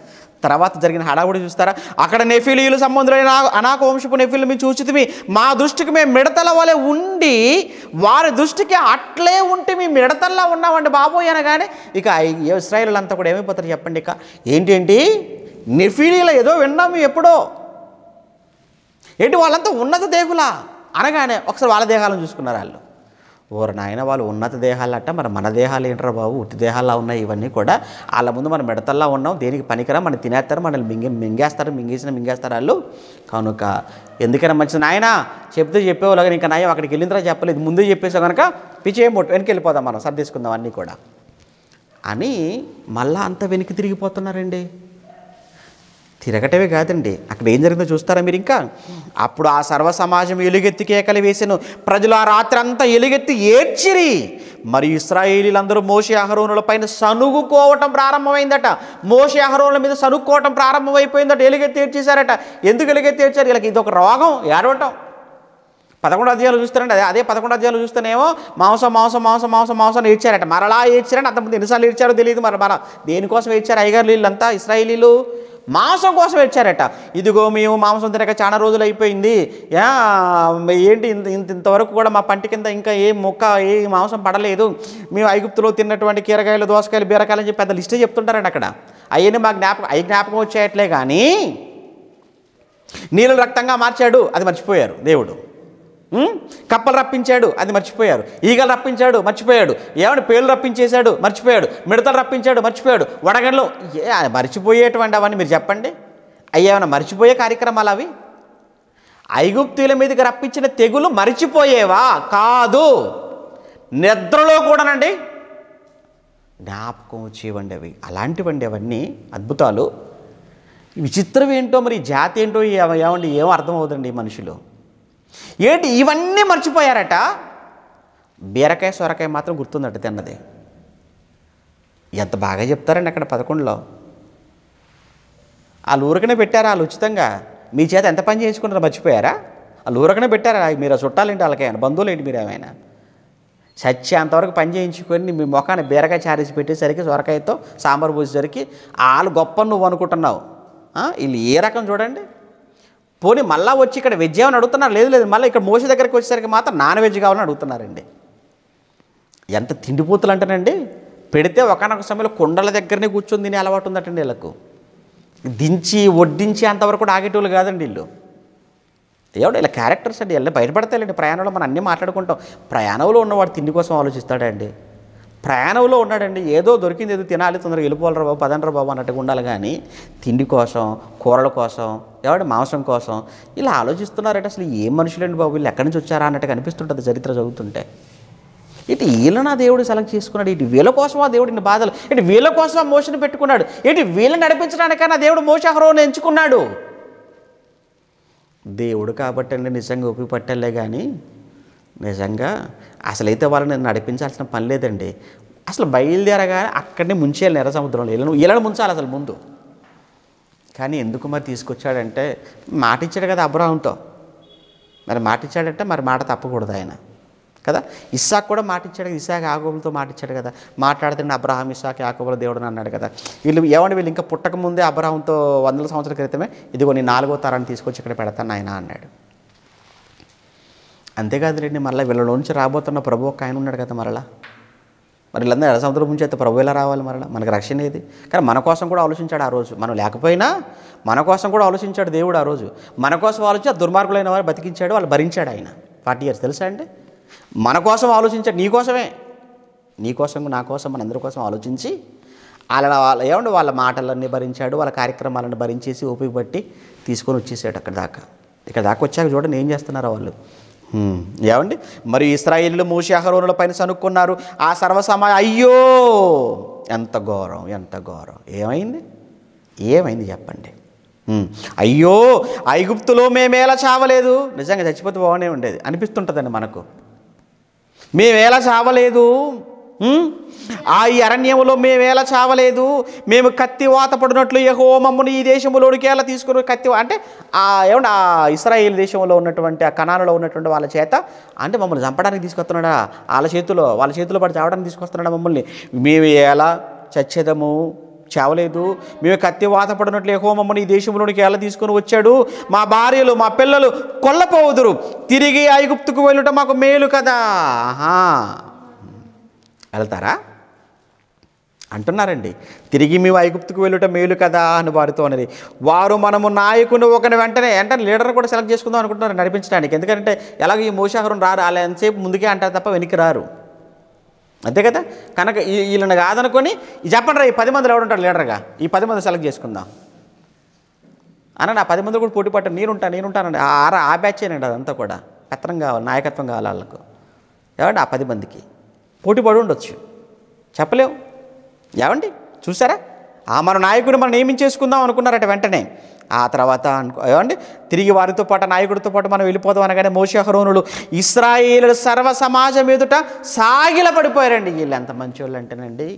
తర్వాత జరిగిన హడావుడి చూస్తారా అక్కడ నెఫీలీలు సంబంధులైన అనాక వంశపు మీ మేము మీ మా దృష్టికి మేము మిడతల వలె ఉండి వారి దృష్టికి అట్లే ఉంటే మేము మిడతల్లా ఉన్నామండి బాబోయ్ అనగానే ఇక ఇస్రాయిల్ అంతా కూడా ఏమైపోతారు చెప్పండి ఇక ఏంటేంటి నెఫీలీల ఏదో విన్నాము ఎప్పుడో ఏంటి వాళ్ళంతా ఉన్నత దేగులా అనగానే ఒకసారి వాళ్ళ దేహాలను చూసుకున్నారు వాళ్ళు ఓరు నాయన వాళ్ళు ఉన్నత దేహాలట మరి మన దేహాలు ఏంట్రా బాబు ఉట్టి దేహాల్లో ఉన్నాయి ఇవన్నీ కూడా వాళ్ళ ముందు మనం మిడతల్లా ఉన్నాం దేనికి పనికిరా మనం తినేస్తారు మనల్ని మింగి మింగేస్తారు మింగేసిన మింగేస్తారు వాళ్ళు కనుక ఎందుకైనా మంచిది నాయన చెప్తే చెప్పేవాళ్ళు ఇంకా నాయం అక్కడికి వెళ్ళిన తర్వాత చెప్పలేదు ముందే చెప్పేసా కనుక ఏం పొట్టు వెనక్కి వెళ్ళిపోదాం మనం సర్దేసుకుందాం అన్నీ కూడా అని మళ్ళా అంత వెనక్కి తిరిగిపోతున్నారండి తిరగటమే కాదండి అక్కడ ఏం జరిగిందో చూస్తారా మీరు ఇంకా అప్పుడు ఆ సర్వ సమాజం ఎలుగెత్తి కేకలు వేసాను ప్రజలు ఆ రాత్రి అంతా ఎలుగెత్తి ఏడ్చిరి మరి ఇస్రాయేలీలందరూ మోషే అహరోనుల పైన సనుగుకోవటం ప్రారంభమైందట మోషే అహరోనుల మీద సనుక్కోవటం ప్రారంభమైపోయిందట ఎలుగెత్తి ఏడ్చేశారట ఎందుకు ఎలుగెత్తి ఏడ్చారు వీళ్ళకి ఇది ఒక రోగం ఏడవటం పదకొండు అధ్యాయులు చూస్తారండి అదే అదే పదకొండు అధ్యాయులు చూస్తేనేమో మాంసం మాంసం మాంసం మాంసం మాంసం ఏడ్చారట మరలా ఏడ్చారని అంతకుముందు ఎన్నిసార్లు ఏడ్చారో తెలియదు మరి మన దేనికోసం ఏడ్చారు అయ్యగారు ఇస్రాయేలీలు మాంసం కోసం ఇచ్చారట ఇదిగో మేము మాంసం తినక చాలా రోజులు అయిపోయింది ఏంటి ఇంత ఇంత ఇంతవరకు కూడా మా పంట కింద ఇంకా ఏ మొక్క ఏ మాంసం పడలేదు మేము ఐగుప్తులో తిన్నటువంటి కీరకాయలు దోసకాయలు బీరకాయలు అని చెప్పి పెద్ద లిస్టే చెప్తుంటారండి అక్కడ అవన్నీ మా జ్ఞాపకం అవి జ్ఞాపకం వచ్చేయట్లే కానీ నీళ్ళు రక్తంగా మార్చాడు అది మర్చిపోయారు దేవుడు కప్పలు రప్పించాడు అది మర్చిపోయారు ఈగలు రప్పించాడు మర్చిపోయాడు ఏమైనా పేలు రప్పించేశాడు మర్చిపోయాడు మిడతలు రప్పించాడు మర్చిపోయాడు వడగండ్లు మర్చిపోయేటువంటి అవన్నీ మీరు చెప్పండి అయ్యేమైనా మర్చిపోయే కార్యక్రమాలు అవి ఐగుప్తుల మీదకి రప్పించిన తెగులు మర్చిపోయేవా కాదు నిద్రలో కూడానండి జ్ఞాపకం వచ్చేవండి అవి అలాంటివండి అవన్నీ అద్భుతాలు విచిత్రం ఏంటో మరి జాతి ఏంటో ఏమండి ఏమో అర్థం అవుతుందండి మనుషులు ఏంటి ఇవన్నీ మర్చిపోయారట బీరకాయ సొరకాయ మాత్రం గుర్తుందట తిన్నది ఎంత బాగా చెప్తారండి అక్కడ పదకొండులో వాళ్ళు ఊరకనే పెట్టారా వాళ్ళు ఉచితంగా మీ చేత ఎంత పని చేయించుకుంటారో మర్చిపోయారా వాళ్ళు ఊరికనే పెట్టారా మీరు చుట్టాలేంటి వాళ్ళకేమైనా బంధువులు ఏంటి మీరు ఏమైనా చచ్చి అంతవరకు పని చేయించుకొని మీ ముఖాన్ని బీరకాయ చారేసి పెట్టేసరికి సొరకాయతో సాంబార్ పోసేసరికి వాళ్ళు గొప్ప నువ్వు అనుకుంటున్నావు వీళ్ళు ఏ రకం చూడండి పోనీ మళ్ళీ వచ్చి ఇక్కడ వెజ్ ఏమని అడుగుతున్నారు లేదు లేదు మళ్ళీ ఇక్కడ మోస దగ్గరికి వచ్చేసరికి మాత్రం నాన్ వెజ్ కావాలని అడుగుతున్నారండి ఎంత తిండిపోతులు అంటేనండి పెడితే ఒకనొక సమయంలో కొండల దగ్గరనే కూర్చొని తినే అలవాటు ఉందటండి వీళ్ళకు దించి వడ్డించి అంతవరకు కూడా ఆగేటోళ్ళు కాదండి వీళ్ళు ఏమంటే ఇలా క్యారెక్టర్స్ అండి వెళ్ళి బయటపడతాయండి ప్రయాణంలో మనం అన్నీ మాట్లాడుకుంటాం ప్రయాణంలో ఉన్నవాడు తిండి కోసం ఆలోచిస్తాడండి ప్రయాణంలో ఉన్నాడండి ఏదో దొరికింది ఏదో తినాలి తొందరగా వెళ్ళిపోవాలరా బాబు పదండ్రా బాబు అన్నట్టుగా ఉండాలి కానీ తిండి కోసం కూరల కోసం ఎవరి మాంసం కోసం ఇలా ఆలోచిస్తున్నారంటే అసలు ఏ మనుషులండి బాబు వీళ్ళు ఎక్కడి నుంచి వచ్చారా అన్నట్టుగా అనిపిస్తుంటుంది చరిత్ర చదువుతుంటే ఇటు వీళ్ళని దేవుడు సెలెక్ట్ చేసుకున్నాడు ఇటు వీళ్ళ కోసం ఆ దేవుడిని బాధలు ఇటు వీళ్ళ కోసం మోషన్ పెట్టుకున్నాడు ఇటు వీళ్ళని నడిపించడానికైనా దేవుడు మోషహరోని ఎంచుకున్నాడు దేవుడు కాబట్టి అండి నిజంగా ఉపయోగపట్టలే కానీ నిజంగా అసలైతే వాళ్ళని నడిపించాల్సిన పని లేదండి అసలు బయలుదేరగానే అక్కడనే ముంచేయాలి ఎర్ర సముద్రంలో వెళ్ళను వెళ్ళడం ముంచాలి అసలు ముందు కానీ ఎందుకు మరి తీసుకొచ్చాడంటే మాటిచ్చాడు కదా అబ్రాహంతో మరి మాటిచ్చాడంటే మరి మాట తప్పకూడదు ఆయన కదా ఇస్సాక్ కూడా మాటిచ్చాడు ఇచ్చాడు ఇసాక్ యాకోబులతో మాటిచ్చాడు కదా మాట్లాడుతున్న అబ్రహాం ఇస్సాక్ ఆకుబుల దేవుడు అన్నాడు కదా వీళ్ళు ఏమంటే వీళ్ళు ఇంకా పుట్టకముందే అబ్రహాంతో వందల సంవత్సరాల క్రితమే ఇదిగో నీ నాలుగో తరాన్ని తీసుకొచ్చి ఇక్కడ పెడతాను ఆయన అన్నాడు అంతేకాదు రండి మరలా వీళ్ళలోంచి రాబోతున్న ప్రభు ఒక ఆయన ఉన్నాడు కదా మరలా మరి వీళ్ళందరూ సముద్రం నుంచి అయితే ప్రభు రావాలి మరలా మనకు రక్షణ ఏది కానీ మన కోసం కూడా ఆలోచించాడు ఆ రోజు మనం లేకపోయినా మన కోసం కూడా ఆలోచించాడు దేవుడు ఆ రోజు మన కోసం ఆలోచించి దుర్మార్గులైన వారు బతికించాడు వాళ్ళు భరించాడు ఆయన ఫార్టీ ఇయర్స్ తెలుసా అండి మన కోసం ఆలోచించాడు నీ కోసమే నీ కోసం నా కోసం మనందరి కోసం ఆలోచించి వాళ్ళ వాళ్ళ ఏమంటే వాళ్ళ మాటలన్నీ భరించాడు వాళ్ళ కార్యక్రమాలను భరించేసి ఓపిక పట్టి తీసుకొని వచ్చేసాడు అక్కడ దాకా ఇక్కడ దాకా వచ్చాక చూడండి ఏం చేస్తున్నారో వాళ్ళు ఏమండి మరి ఇస్రాయిల్లు మూసి అహరోనుల పైన సనుక్కున్నారు ఆ సర్వసమాజ అయ్యో ఎంత ఘోరం ఎంత ఘోరం ఏమైంది ఏమైంది చెప్పండి అయ్యో ఐగుప్తులో మేమేలా చావలేదు నిజంగా చచ్చిపోతే బాగానే ఉండేది అనిపిస్తుంటుందండి మనకు మేమేలా చావలేదు ఆ అరణ్యములో ఎలా చావలేదు మేము కత్తి వాత పడినట్లు ఏహో మమ్మల్ని ఈ దేశంలోనికి ఎలా తీసుకుని కత్తి అంటే ఆ ఏమన్నా ఆ ఇస్రాయేల్ దేశంలో ఉన్నటువంటి ఆ కణాలలో ఉన్నటువంటి వాళ్ళ చేత అంటే మమ్మల్ని చంపడానికి తీసుకొస్తున్నాడా వాళ్ళ చేతిలో వాళ్ళ చేతిలో పడి చావడానికి తీసుకొస్తున్నాడా మమ్మల్ని మేము ఎలా చచ్చేదము చావలేదు మేము కత్తి వాత పడినట్లు ఏహో మమ్మల్ని ఈ దేశంలోనికి ఎలా తీసుకొని వచ్చాడు మా భార్యలు మా పిల్లలు కొల్లపోవుదురు తిరిగి ఐగుప్తుకు వెళ్ళటం మాకు మేలు కదా ఆహా వెళ్తారా అంటున్నారండి తిరిగి మీ ఐగుప్తుకు వెళ్ళుట మేలు కదా అని వారితో అనేది వారు మనము నాయకుని ఒకని వెంటనే వెంటనే లీడర్ కూడా సెలెక్ట్ చేసుకుందాం అనుకుంటున్నారు నడిపించడానికి ఎందుకంటే ఎలాగ ఈ మోసాహరం రారు అలా ఎంతసేపు ముందుకే అంటారు తప్ప వెనక్కి రారు అంతే కదా కనుక వీళ్ళని కాదనుకొని చెప్పండి రా ఈ పది మందిలో ఎవడుంటారు లీడర్గా ఈ పది మంది సెలెక్ట్ చేసుకుందాం అన్న నా పది మంది కూడా పోటీ పట్ట నేనుంటాను నేనుంటానండి ఆరా ఆ బ్యాచ్ అదంతా కూడా పత్రం కావాలి నాయకత్వం కావాలి వాళ్ళకు ఏమంటే ఆ పది మందికి పోటీపడి ఉండొచ్చు చెప్పలేము ఏమండి చూసారా ఆ మన నాయకుడు మనం నియమించేసుకుందాం అనుకున్నారట వెంటనే ఆ తర్వాత అనుకో ఏమండి తిరిగి వారితో పాటు నాయకుడితో పాటు మనం వెళ్ళిపోదాం అనగానే మోషహరోనులు ఇస్రాయిలు సర్వ సమాజం ఎదుట సాగిల పడిపోయారండి వీళ్ళు ఎంత మంచి వాళ్ళు అంటేనండి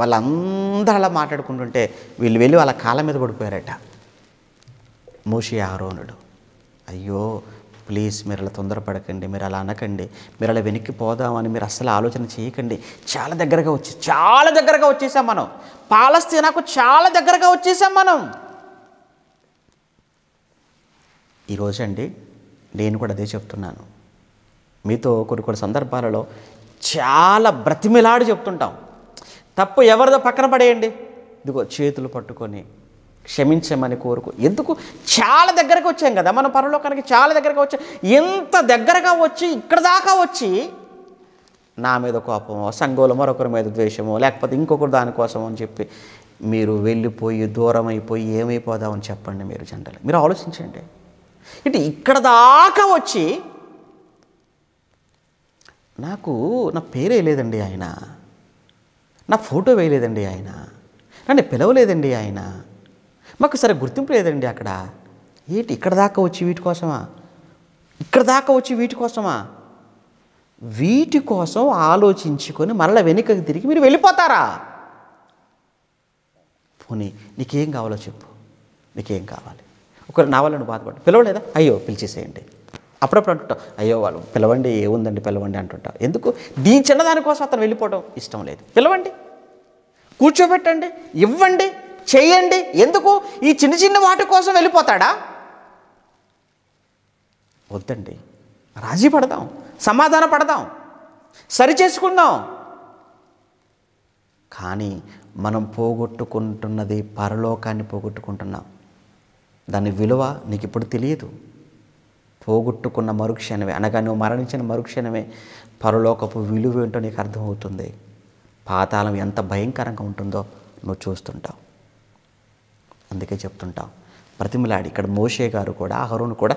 వాళ్ళందరూ అలా మాట్లాడుకుంటుంటే వీళ్ళు వెళ్ళి వాళ్ళ కాళ్ళ మీద పడిపోయారట మోషి ఆరోనుడు అయ్యో ప్లీజ్ మీరు అలా తొందరపడకండి మీరు అలా అనకండి మీరు అలా వెనక్కి పోదామని మీరు అస్సలు ఆలోచన చేయకండి చాలా దగ్గరగా వచ్చి చాలా దగ్గరగా వచ్చేసాం మనం పాలస్తీనాకు చాలా దగ్గరగా వచ్చేసాం మనం ఈరోజండి నేను కూడా అదే చెప్తున్నాను మీతో కొన్ని కొన్ని సందర్భాలలో చాలా బ్రతిమిలాడి చెప్తుంటాం తప్పు ఎవరిదో పక్కన పడేయండి ఇదిగో చేతులు పట్టుకొని క్షమించమని కోరుకు ఎందుకు చాలా దగ్గరకు వచ్చాం కదా మన పరలోకానికి చాలా దగ్గరకు వచ్చాం ఎంత దగ్గరగా వచ్చి ఇక్కడ దాకా వచ్చి నా మీద కోపమో సంఘంలో మరొకరి మీద ద్వేషమో లేకపోతే ఇంకొకరు దానికోసం అని చెప్పి మీరు వెళ్ళిపోయి దూరం అయిపోయి ఏమైపోదామని చెప్పండి మీరు జనరల్ మీరు ఆలోచించండి ఇటు ఇక్కడ దాకా వచ్చి నాకు నా పేరు వేయలేదండి ఆయన నా ఫోటో వేయలేదండి ఆయన నన్ను పిలవలేదండి ఆయన మాకు సరే గుర్తింపు లేదండి అక్కడ ఏంటి ఇక్కడ దాకా వచ్చి వీటి కోసమా ఇక్కడ దాకా వచ్చి వీటి కోసమా వీటి కోసం ఆలోచించుకొని మరల వెనుకకి తిరిగి మీరు వెళ్ళిపోతారా పోనీ నీకేం కావాలో చెప్పు నీకేం కావాలి ఒకరు నా వాళ్ళని బాధపడు పిలవలేదా అయ్యో పిలిచేసేయండి అప్పుడప్పుడు అంటుంటా అయ్యో వాళ్ళు పిలవండి ఏముందండి పిలవండి అంటుంటా ఎందుకు దీని చిన్నదానికోసం అతను వెళ్ళిపోవడం ఇష్టం లేదు పిలవండి కూర్చోబెట్టండి ఇవ్వండి చేయండి ఎందుకు ఈ చిన్న చిన్న వాటి కోసం వెళ్ళిపోతాడా వద్దండి రాజీ పడదాం సమాధాన పడదాం సరి చేసుకుందాం కానీ మనం పోగొట్టుకుంటున్నది పరలోకాన్ని పోగొట్టుకుంటున్నాం దాని విలువ నీకు ఇప్పుడు తెలియదు పోగొట్టుకున్న మరుక్షణమే అనగా నువ్వు మరణించిన మరుక్షణమే పరలోకపు విలువ ఏంటో నీకు అర్థమవుతుంది పాతాళం ఎంత భయంకరంగా ఉంటుందో నువ్వు చూస్తుంటావు అందుకే చెప్తుంటాం ప్రతిమలాడి ఇక్కడ మోషే గారు కూడా అహరుణ్ కూడా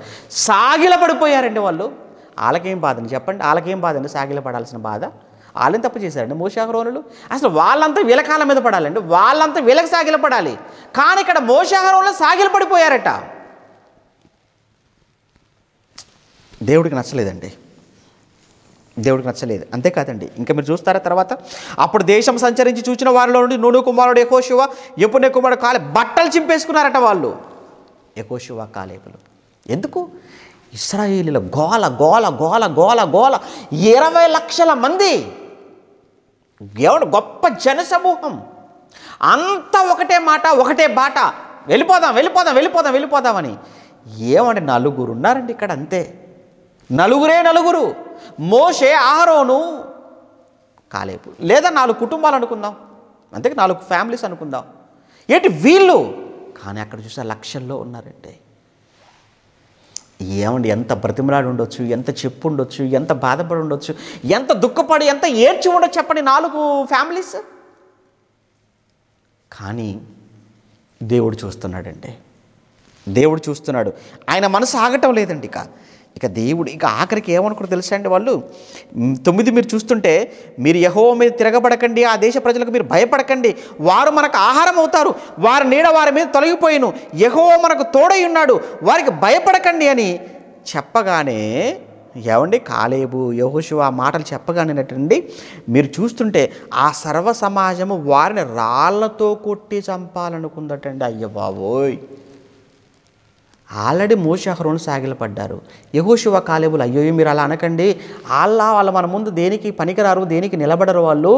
సాగిల పడిపోయారండి వాళ్ళు వాళ్ళకేం బాధని చెప్పండి వాళ్ళకేం బాధండి సాగిల పడాల్సిన బాధ వాళ్ళని తప్పు చేశారండి మోషాహరోనులు అసలు వాళ్ళంతా వీలకాల మీద పడాలండి వాళ్ళంతా వీలకు సాగిల పడాలి కానీ ఇక్కడ మోషాహరోనులు సాగిల పడిపోయారట దేవుడికి నచ్చలేదండి దేవుడికి నచ్చలేదు అంతేకాదండి ఇంకా మీరు చూస్తారా తర్వాత అప్పుడు దేశం సంచరించి చూసిన వారిలో నుండి నూనె కుమారుడు ఎకోశివ ఎప్పుడు కుమారుడు కాలే బట్టలు చింపేసుకున్నారట వాళ్ళు ఎకోశివ కాలేపులు ఎందుకు ఇస్రాయేలీల గోల గోల గోల గోల గోల ఇరవై లక్షల మంది ఎవడు గొప్ప జనసమూహం అంతా ఒకటే మాట ఒకటే బాట వెళ్ళిపోదాం వెళ్ళిపోదాం వెళ్ళిపోదాం వెళ్ళిపోదామని ఏమంటే నలుగురు ఉన్నారండి ఇక్కడ అంతే నలుగురే నలుగురు మోషే ఆహరోను కాలేపు లేదా నాలుగు కుటుంబాలు అనుకుందాం అంతే నాలుగు ఫ్యామిలీస్ అనుకుందాం ఏంటి వీళ్ళు కానీ అక్కడ చూసే లక్షల్లో ఉన్నారండి ఏమండి ఎంత బ్రతిమలాడి ఉండొచ్చు ఎంత చెప్పు ఉండొచ్చు ఎంత బాధపడి ఉండొచ్చు ఎంత దుఃఖపడి ఎంత ఏడ్చి ఉండొచ్చు చెప్పండి నాలుగు ఫ్యామిలీస్ కానీ దేవుడు చూస్తున్నాడండి దేవుడు చూస్తున్నాడు ఆయన మనసు ఆగటం లేదండి ఇక ఇక దేవుడు ఇక ఆఖరికి ఏమనుకుని తెలుసా అండి వాళ్ళు తొమ్మిది మీరు చూస్తుంటే మీరు యహో మీద తిరగబడకండి ఆ దేశ ప్రజలకు మీరు భయపడకండి వారు మనకు ఆహారం అవుతారు వారి నీడ వారి మీద తొలగిపోయిను యహో మనకు తోడై ఉన్నాడు వారికి భయపడకండి అని చెప్పగానే ఏమండి కాలేబు యహోషు ఆ మాటలు చెప్పగానేటండి మీరు చూస్తుంటే ఆ సర్వ సమాజము వారిని రాళ్లతో కొట్టి చంపాలనుకుందటండి అయ్య బాబోయ్ ఆల్రెడీ మోషే అహరోను సాగిలపడ్డారు యహోశివ కాలేబులు అయ్యో మీరు అలా అనకండి అలా వాళ్ళు మన ముందు దేనికి పనికిరారు దేనికి నిలబడరు వాళ్ళు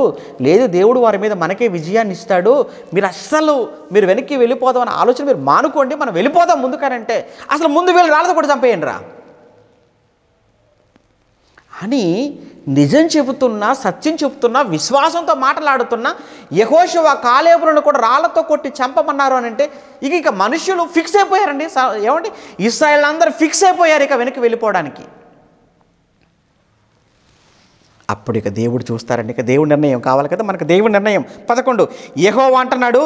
లేదు దేవుడు వారి మీద మనకే విజయాన్ని ఇస్తాడు మీరు అస్సలు మీరు వెనక్కి వెళ్ళిపోదాం అనే ఆలోచన మీరు మానుకోండి మనం వెళ్ళిపోదాం ముందుకనంటే అసలు ముందు వీళ్ళు రాళ్ళతో కూడా చంపేయండి రా అని నిజం చెబుతున్నా సత్యం చెబుతున్నా విశ్వాసంతో మాటలాడుతున్నా యహోశివ కాలేబులను కూడా రాళ్లతో కొట్టి చంపమన్నారు అని అంటే ఇక ఇక మనుషులు ఫిక్స్ అయిపోయారండి ఏమండి ఇస్రాయల్ అందరూ ఫిక్స్ అయిపోయారు ఇక వెనక్కి వెళ్ళిపోవడానికి అప్పుడు ఇక దేవుడు చూస్తారండి ఇక దేవుడి నిర్ణయం కావాలి కదా మనకు దేవుడి నిర్ణయం పదకొండు యహో అంటున్నాడు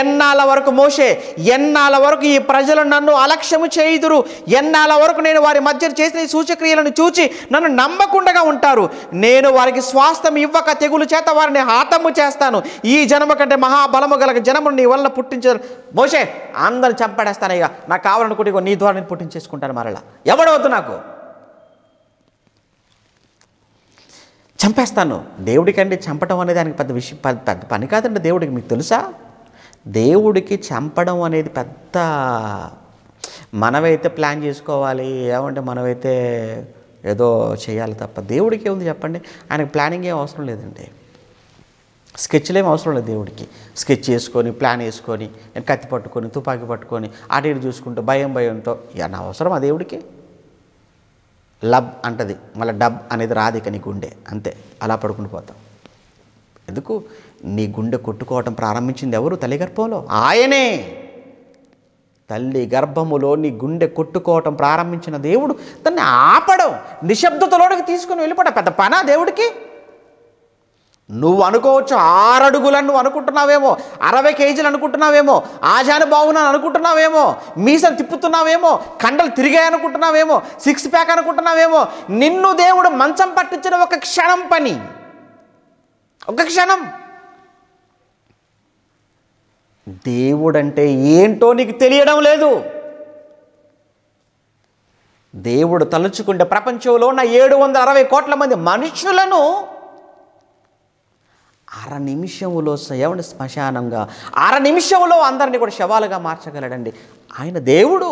ఎన్నాళ్ళ వరకు మోసే ఎన్నాళ్ళ వరకు ఈ ప్రజలు నన్ను అలక్ష్యము చేయుదురు ఎన్నాళ్ళ వరకు నేను వారి మధ్య చేసిన సూచక్రియలను చూచి నన్ను నమ్మకుండగా ఉంటారు నేను వారికి స్వాస్థం ఇవ్వక తెగులు చేత వారిని హాతము చేస్తాను ఈ జనము కంటే మహాబలము గల జనమును నీ వల్ల పుట్టించారు మోసే అందరిని చంపడేస్తాను ఇక నాకు కావాలనుకుంటే నీ ద్వారా నేను పుట్టించేసుకుంటాను మరలా ఎవడవద్దు నాకు చంపేస్తాను దేవుడికండి చంపడం అనేది దానికి పెద్ద విషయం పెద్ద పని కాదండి దేవుడికి మీకు తెలుసా దేవుడికి చంపడం అనేది పెద్ద మనమైతే ప్లాన్ చేసుకోవాలి ఏమంటే మనమైతే ఏదో చేయాలి తప్ప దేవుడికి ఏముంది చెప్పండి ఆయనకు ప్లానింగ్ ఏం అవసరం లేదండి స్కెచ్లు ఏమి అవసరం లేదు దేవుడికి స్కెచ్ చేసుకొని ప్లాన్ వేసుకొని కత్తి పట్టుకొని తుపాకీ పట్టుకొని అటు ఇటు చూసుకుంటూ భయం భయంతో నా అవసరం ఆ దేవుడికి లబ్ అంటది మళ్ళీ డబ్ అనేది రాదు ఇక నీ గుండె అంతే అలా పడుకుని పోతాం ఎందుకు నీ గుండె కొట్టుకోవటం ప్రారంభించింది ఎవరు తల్లి గర్భంలో ఆయనే తల్లి గర్భములో నీ గుండె కొట్టుకోవటం ప్రారంభించిన దేవుడు దాన్ని ఆపడం నిశ్శబ్దతలోనికి తీసుకుని వెళ్ళిపోవడం పెద్ద పనా దేవుడికి నువ్వు అనుకోవచ్చు ఆరడుగులని నువ్వు అనుకుంటున్నావేమో అరవై కేజీలు అనుకుంటున్నావేమో ఆజాను బాగున్నాను అనుకుంటున్నావేమో మీసం తిప్పుతున్నావేమో కండలు తిరిగాయి అనుకుంటున్నావేమో సిక్స్ ప్యాక్ అనుకుంటున్నావేమో నిన్ను దేవుడు మంచం పట్టించిన ఒక క్షణం పని ఒక క్షణం దేవుడంటే ఏంటో నీకు తెలియడం లేదు దేవుడు తలుచుకుంటే ప్రపంచంలో ఉన్న ఏడు వందల అరవై కోట్ల మంది మనుషులను అర నిమిషంలో శవని శ్మశానంగా అర నిమిషంలో అందరినీ కూడా శవాలుగా మార్చగలడండి ఆయన దేవుడు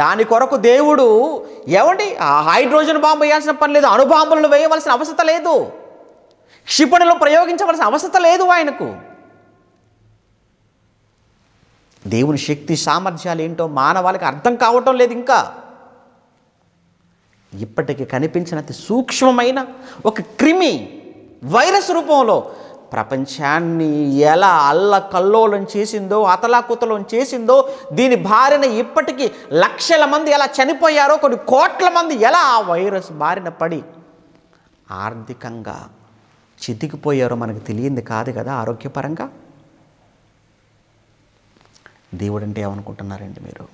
దాని కొరకు దేవుడు ఏమండి ఆ హైడ్రోజన్ బాంబు వేయాల్సిన పని లేదు అణుబాంబులను వేయవలసిన అవసరత లేదు క్షిపణిలో ప్రయోగించవలసిన అవసరం లేదు ఆయనకు దేవుని శక్తి సామర్థ్యాలు ఏంటో మానవాళికి అర్థం కావటం లేదు ఇంకా ఇప్పటికి కనిపించిన అతి సూక్ష్మమైన ఒక క్రిమి వైరస్ రూపంలో ప్రపంచాన్ని ఎలా అల్ల కల్లోలం చేసిందో అతలాకుతలం చేసిందో దీని బారిన ఇప్పటికీ లక్షల మంది ఎలా చనిపోయారో కొన్ని కోట్ల మంది ఎలా ఆ వైరస్ బారిన పడి ఆర్థికంగా చితికిపోయారో మనకు తెలియంది కాదు కదా ఆరోగ్యపరంగా దేవుడు అంటే ఏమనుకుంటున్నారండి మీరు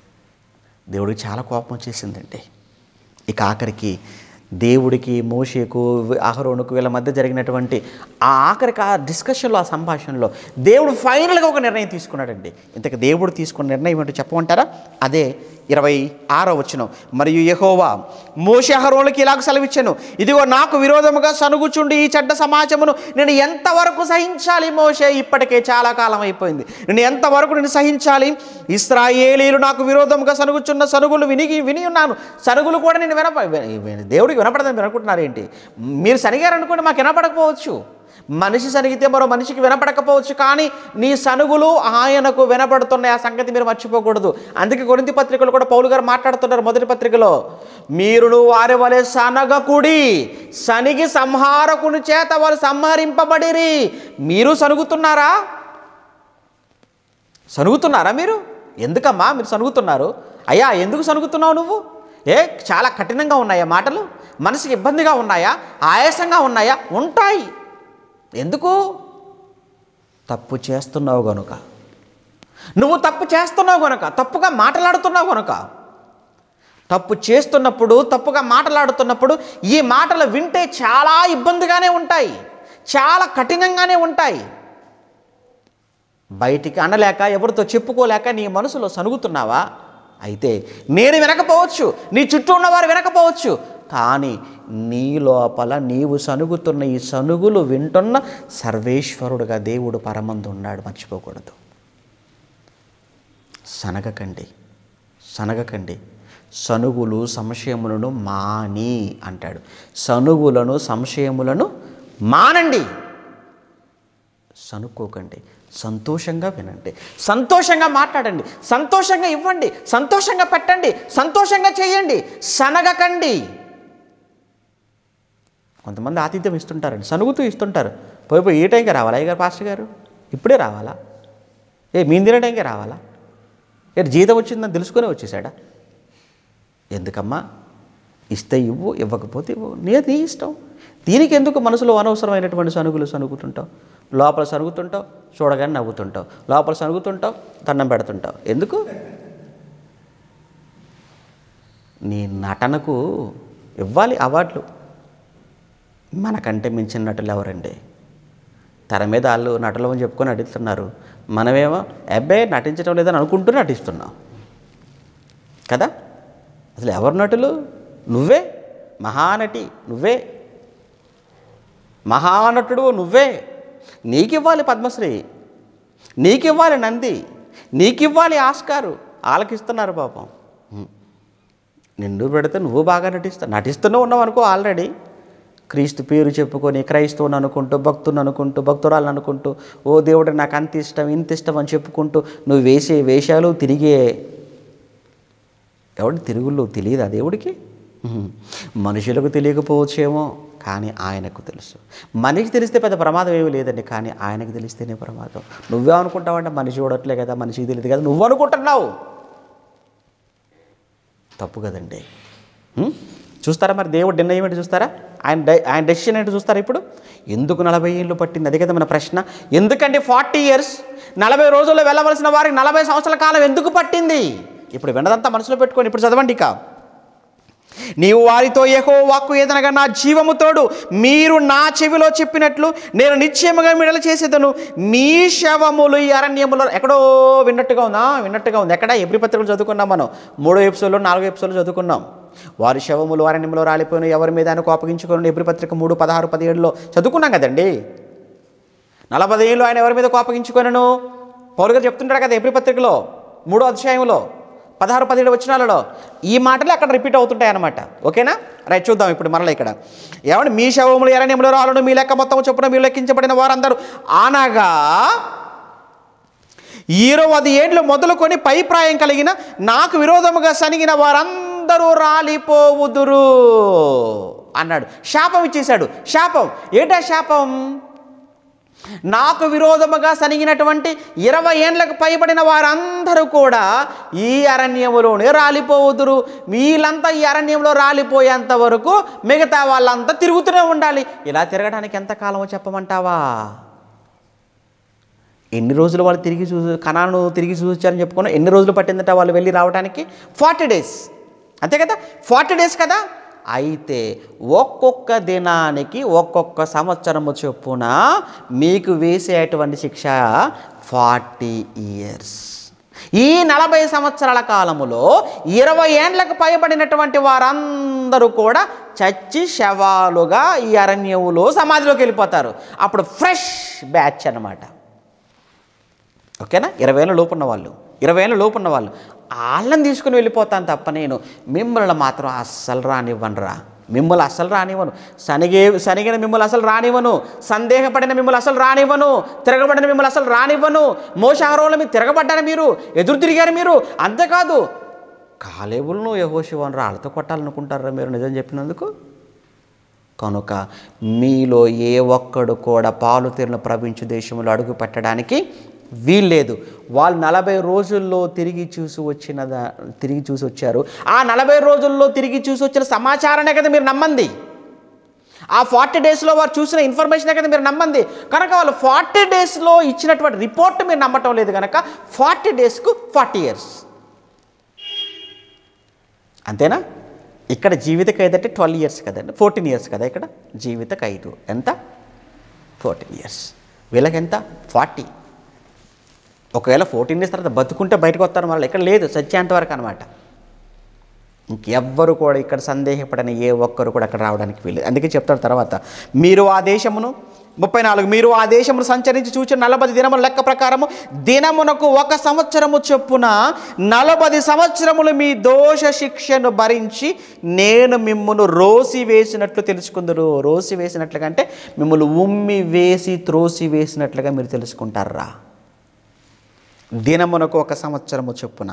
దేవుడికి చాలా కోపం వచ్చేసిందండి ఇక ఆఖరికి దేవుడికి మోషేకు అహరోనుకు వీళ్ళ మధ్య జరిగినటువంటి ఆ ఆఖరికి ఆ డిస్కషన్లో ఆ సంభాషణలో దేవుడు ఫైనల్గా ఒక నిర్ణయం తీసుకున్నాడండి ఇంతకు దేవుడు తీసుకున్న నిర్ణయం ఏంటో చెప్పమంటారా అదే ఇరవై ఆరో వచ్చును మరియు యహోవా మోషహరోలకి ఇలాగ సెలవిచ్చాను ఇదిగో నాకు విరోధముగా సనుగుచుండి ఈ చెడ్డ సమాజమును నేను ఎంతవరకు సహించాలి మోషే ఇప్పటికే చాలా కాలం అయిపోయింది నేను ఎంతవరకు నేను సహించాలి ఇస్రాయేలీలు నాకు విరోధముగా సనుగుచున్న సనుగులు వినిగి విని ఉన్నాను సనుగులు కూడా నేను వినప దేవుడికి వినపడదని ఏంటి మీరు సనిగారనుకుంటే మాకు వినపడకపోవచ్చు మనిషి సరిగితే మరో మనిషికి వినపడకపోవచ్చు కానీ నీ సనుగులు ఆయనకు వినపడుతున్నాయి ఆ సంగతి మీరు మర్చిపోకూడదు అందుకే కొరింది పత్రికలు కూడా పౌలు గారు మాట్లాడుతున్నారు మొదటి పత్రికలో మీరు వారి వలె సనగకుడి సనిగి సంహారకుని చేత వారు సంహరింపబడిరి మీరు సనుగుతున్నారా సనుగుతున్నారా మీరు ఎందుకమ్మా మీరు సనుగుతున్నారు అయ్యా ఎందుకు సనుగుతున్నావు నువ్వు ఏ చాలా కఠినంగా ఉన్నాయా మాటలు మనసుకి ఇబ్బందిగా ఉన్నాయా ఆయాసంగా ఉన్నాయా ఉంటాయి ఎందుకు తప్పు చేస్తున్నావు గనుక నువ్వు తప్పు చేస్తున్నావు గనుక తప్పుగా మాట్లాడుతున్నావు గనుక తప్పు చేస్తున్నప్పుడు తప్పుగా మాట్లాడుతున్నప్పుడు ఈ మాటలు వింటే చాలా ఇబ్బందిగానే ఉంటాయి చాలా కఠినంగానే ఉంటాయి బయటికి అనలేక ఎవరితో చెప్పుకోలేక నీ మనసులో సనుగుతున్నావా అయితే నేను వినకపోవచ్చు నీ చుట్టూ ఉన్నవారు వినకపోవచ్చు కానీ నీ లోపల నీవు సనుగుతున్న ఈ సనుగులు వింటున్న సర్వేశ్వరుడుగా దేవుడు పరమందు ఉన్నాడు మర్చిపోకూడదు సనగకండి సనగకండి సనుగులు సంశయములను మాని అంటాడు సనుగులను సంశయములను మానండి సనుక్కోకండి సంతోషంగా వినండి సంతోషంగా మాట్లాడండి సంతోషంగా ఇవ్వండి సంతోషంగా పెట్టండి సంతోషంగా చేయండి సనగకండి కొంతమంది ఆతిథ్యం ఇస్తుంటారండి సనుగుతూ ఇస్తుంటారు పోయి పోయి ఏ టైంకి రావాలా అయ్య గారు పాస్టర్ గారు ఇప్పుడే రావాలా ఏ మీ తినే టైంకి రావాలా ఏ జీతం వచ్చిందని తెలుసుకునే వచ్చేసాడా ఎందుకమ్మా ఇస్తే ఇవ్వు ఇవ్వకపోతే ఇవ్వు నేను నీ ఇష్టం దీనికి ఎందుకు మనసులో అనవసరమైనటువంటి సనుగులు సనుగుతుంటావు లోపల సనుగుతుంటావు చూడగానే నవ్వుతుంటావు లోపల సనుగుతుంటావు దండం పెడుతుంటావు ఎందుకు నీ నటనకు ఇవ్వాలి అవార్డులు మనకంటే మించిన నటులు ఎవరండి తెర మీద వాళ్ళు నటులు అని చెప్పుకొని నటిస్తున్నారు మనమేమో అబ్బాయి నటించడం లేదని అనుకుంటూ నటిస్తున్నాం కదా అసలు ఎవరు నటులు నువ్వే మహానటి నువ్వే మహానటుడు నువ్వే నీకివ్వాలి పద్మశ్రీ నీకివ్వాలి నంది నీకివ్వాలి ఆస్కారు ఆలకిస్తున్నారు పాపం నిండు పెడితే నువ్వు బాగా నటిస్తా నటిస్తూనే ఉన్నావు అనుకో ఆల్రెడీ క్రీస్తు పేరు చెప్పుకొని క్రైస్తవుని అనుకుంటూ భక్తుని అనుకుంటూ భక్తురాలను అనుకుంటూ ఓ దేవుడు నాకు అంత ఇష్టం ఇంత ఇష్టం అని చెప్పుకుంటూ నువ్వు వేసే వేషాలు తిరిగే ఎవడు తిరుగులు తెలియదు ఆ దేవుడికి మనుషులకు తెలియకపోవచ్చేమో కానీ ఆయనకు తెలుసు మనిషి తెలిస్తే పెద్ద ప్రమాదం ఏమీ లేదండి కానీ ఆయనకు తెలిస్తేనే ప్రమాదం నువ్వే అనుకుంటావంటే మనిషి చూడట్లే కదా మనిషికి తెలియదు కదా నువ్వు అనుకుంటున్నావు తప్పు కదండి చూస్తారా మరి దేవుడు డిన్న ఏమిటి చూస్తారా ఆయన ఆయన డెసిషన్ ఏంటి చూస్తారు ఇప్పుడు ఎందుకు నలభై ఏళ్ళు పట్టింది అది కదా మన ప్రశ్న ఎందుకంటే ఫార్టీ ఇయర్స్ నలభై రోజుల్లో వెళ్ళవలసిన వారికి నలభై సంవత్సరాల కాలం ఎందుకు పట్టింది ఇప్పుడు వినదంతా మనసులో పెట్టుకొని ఇప్పుడు చదవండి ఇక నీవు వారితో ఏహో వాక్కు ఏదనగా నా జీవము తోడు మీరు నా చెవిలో చెప్పినట్లు నేను నిశ్చయముగా మిడల చేసేదను మీ శవములు ఈ అరణ్యములో ఎక్కడో విన్నట్టుగా ఉందా విన్నట్టుగా ఉంది ఎక్కడ ఎవరి పత్రికలు చదువుకున్నాం మనం మూడో ఎపిసోడ్లో నాలుగో ఎపిసోడ్లు చదువుకున్నాం వారి శవములు అరణ్యంలో రాలిపోయిన ఎవరి మీద ఆయన కోపగించుకుని ఎబ్రి పత్రిక మూడు పదహారు పదిహేడులో చదువుకున్నాం కదండి నలభై ఏళ్ళు ఆయన ఎవరి మీద కోపగించుకొనను పౌరుగారు చెప్తుంటారు కదా ఎవరి పత్రికలో మూడో అధ్యాయంలో పదహారు పదిహేడు వచనాలలో ఈ మాటలు అక్కడ రిపీట్ అవుతుంటాయి అనమాట ఓకేనా రైట్ చూద్దాం ఇప్పుడు మరలా ఇక్కడ ఏమంటే మీ శవములు నిములు రాళ్ళను మీ లెక్క మొత్తం చొప్పున మీరు లెక్కించబడిన వారందరూ అనగా ఇరవది ఏళ్ళు మొదలుకొని పై ప్రాయం కలిగిన నాకు విరోధముగా సనిగిన వారందరూ రాలిపోవుదురు అన్నాడు శాపం ఇచ్చేశాడు శాపం ఏటా శాపం నాకు విరోధముగా సనిగినటువంటి ఇరవై ఏండ్లకు పైబడిన వారందరూ కూడా ఈ అరణ్యములోనే రాలిపోవుదురు వీళ్ళంతా ఈ అరణ్యంలో రాలిపోయేంత వరకు మిగతా వాళ్ళంతా తిరుగుతూనే ఉండాలి ఇలా తిరగడానికి ఎంత కాలమో చెప్పమంటావా ఎన్ని రోజులు వాళ్ళు తిరిగి చూసి కణాను తిరిగి చూసొచ్చారని చెప్పుకున్నా ఎన్ని రోజులు పట్టిందట వాళ్ళు వెళ్ళి రావడానికి ఫార్టీ డేస్ అంతే కదా ఫార్టీ డేస్ కదా అయితే ఒక్కొక్క దినానికి ఒక్కొక్క సంవత్సరము చొప్పున మీకు వేసేటువంటి శిక్ష ఫార్టీ ఇయర్స్ ఈ నలభై సంవత్సరాల కాలములో ఇరవై ఏండ్లకు పైబడినటువంటి వారందరూ కూడా చచ్చి శవాలుగా ఈ అరణ్యములో సమాధిలోకి వెళ్ళిపోతారు అప్పుడు ఫ్రెష్ బ్యాచ్ అనమాట ఓకేనా ఇరవై ఏళ్ళ లోపున్న వాళ్ళు ఇరవై ఏళ్ళ లోపున్న వాళ్ళు వాళ్ళని తీసుకుని వెళ్ళిపోతాను తప్ప నేను మిమ్మల్ని మాత్రం అస్సలు రానివ్వనురా మిమ్మల్ని అసలు రానివ్వను శనిగే శనిగిన మిమ్మల్ని అసలు రానివ్వను సందేహపడిన మిమ్మల్ని అసలు రానివ్వను తిరగబడిన మిమ్మల్ని అసలు రానివ్వను మోసహారంలో మీరు తిరగబడ్డారు మీరు ఎదురు తిరిగారు మీరు అంతేకాదు కాలేబులను యహో శివన్ రాళ్ళతో కొట్టాలనుకుంటారా మీరు నిజం చెప్పినందుకు కనుక మీలో ఏ ఒక్కడు కూడా పాలు తీరును ప్రవించు దేశంలో అడుగు పెట్టడానికి వీల్లేదు వాళ్ళు నలభై రోజుల్లో తిరిగి చూసి వచ్చిన తిరిగి చూసి వచ్చారు ఆ నలభై రోజుల్లో తిరిగి చూసి వచ్చిన సమాచారాన్ని కదా మీరు నమ్మంది ఆ ఫార్టీ డేస్లో వారు చూసిన ఇన్ఫర్మేషనే కదా మీరు నమ్మంది కనుక వాళ్ళు ఫార్టీ డేస్లో ఇచ్చినటువంటి రిపోర్ట్ మీరు నమ్మటం లేదు కనుక ఫార్టీ డేస్కు ఫార్టీ ఇయర్స్ అంతేనా ఇక్కడ జీవిత ఖైదు అంటే ట్వెల్వ్ ఇయర్స్ కదండి ఫోర్టీన్ ఇయర్స్ కదా ఇక్కడ జీవిత ఖైదు ఎంత ఫోర్టీన్ ఇయర్స్ వీళ్ళకి ఎంత ఫార్టీ ఒకవేళ ఫోర్టీన్ డేస్ తర్వాత బతుకుంటే బయటకు వస్తారు మళ్ళీ ఇక్కడ లేదు సత్యాంత వరకు అనమాట ఇంకెవ్వరు కూడా ఇక్కడ సందేహపడని ఏ ఒక్కరు కూడా అక్కడ రావడానికి వీలు అందుకే చెప్తారు తర్వాత మీరు ఆ దేశమును ముప్పై నాలుగు మీరు ఆ దేశమును సంచరించి చూచిన నలభై దినముల లెక్క ప్రకారము దినమునకు ఒక సంవత్సరము చొప్పున నలభై సంవత్సరములు మీ దోష శిక్షను భరించి నేను మిమ్మల్ని రోసి వేసినట్లు తెలుసుకుందరు రోసి వేసినట్లుగా అంటే మిమ్మల్ని ఉమ్మి వేసి త్రోసి వేసినట్లుగా మీరు తెలుసుకుంటారా దినమునకు ఒక సంవత్సరము చెప్పున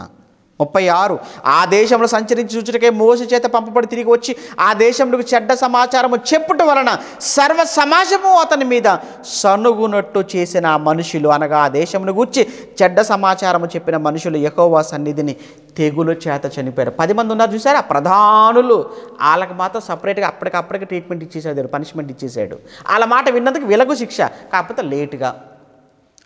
ముప్పై ఆరు ఆ దేశంలో సంచరించి చూచుటకే మోస చేత పంపబడి తిరిగి వచ్చి ఆ దేశంలో చెడ్డ సమాచారము చెప్పుట వలన సర్వ సమాజము అతని మీద సనుగునట్టు చేసిన మనుషులు అనగా ఆ దేశమును గుర్చి చెడ్డ సమాచారము చెప్పిన మనుషులు ఎకోవా సన్నిధిని తెగులు చేత చనిపోయారు పది మంది ఉన్నారు చూసారా ప్రధానులు వాళ్ళకి మాత్రం సపరేట్గా అప్పటికప్పటికి ట్రీట్మెంట్ ఇచ్చేసాడు పనిష్మెంట్ ఇచ్చేసాడు వాళ్ళ మాట విన్నందుకు విలగు శిక్ష కాకపోతే లేటుగా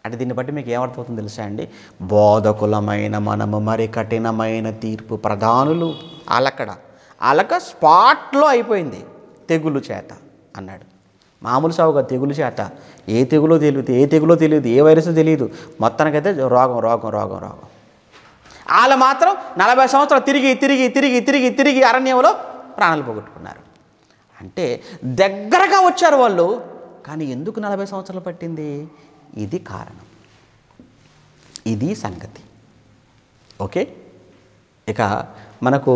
అంటే దీన్ని బట్టి మీకు ఏమర్థమవుతుంది తెలుసా అండి బోధకులమైన మనము మరి కఠినమైన తీర్పు ప్రధానులు అలకడ అలక స్పాట్లో అయిపోయింది తెగులు చేత అన్నాడు మామూలు సావుగా తెగులు చేత ఏ తెగులో తెలియదు ఏ తెగులో తెలియదు ఏ వైరస్ తెలియదు మొత్తానికైతే రోగం రోగం రోగం రోగం వాళ్ళు మాత్రం నలభై సంవత్సరాలు తిరిగి తిరిగి తిరిగి తిరిగి తిరిగి అరణ్యంలో ప్రాణాలు పోగొట్టుకున్నారు అంటే దగ్గరగా వచ్చారు వాళ్ళు కానీ ఎందుకు నలభై సంవత్సరాలు పట్టింది ఇది కారణం ఇది సంగతి ఓకే ఇక మనకు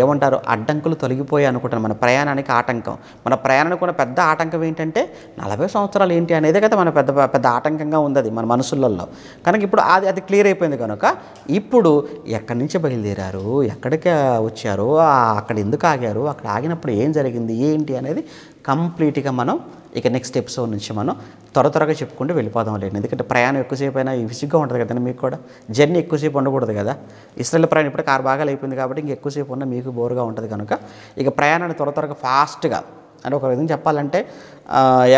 ఏమంటారు అడ్డంకులు తొలగిపోయాయి అనుకుంటాను మన ప్రయాణానికి ఆటంకం మన ప్రయాణానికి ఉన్న పెద్ద ఆటంకం ఏంటంటే నలభై సంవత్సరాలు ఏంటి అనేది కదా మన పెద్ద పెద్ద ఆటంకంగా ఉంది అది మన మనసులలో కనుక ఇప్పుడు అది అది క్లియర్ అయిపోయింది కనుక ఇప్పుడు ఎక్కడి నుంచి బయలుదేరారు ఎక్కడికి వచ్చారు అక్కడ ఎందుకు ఆగారు అక్కడ ఆగినప్పుడు ఏం జరిగింది ఏంటి అనేది కంప్లీట్గా మనం ఇక నెక్స్ట్ ఎపిసోడ్ నుంచి మనం త్వర త్వరగా చెప్పుకుంటూ వెళ్ళిపోదాం లేండి ఎందుకంటే ప్రయాణం ఎక్కువసేపు అయినా విసిగ్గా ఉంటుంది కదండి మీకు కూడా జర్నీ ఎక్కువసేపు ఉండకూడదు కదా ఇస్రాయల్ ప్రయాణం ఇప్పుడు కార్ బాగా అయిపోయింది కాబట్టి ఇంక ఎక్కువసేపు ఉన్న మీకు బోర్గా ఉంటుంది కనుక ఇక ప్రయాణాన్ని త్వర త్వరగా ఫాస్ట్గా అంటే ఒక విధంగా చెప్పాలంటే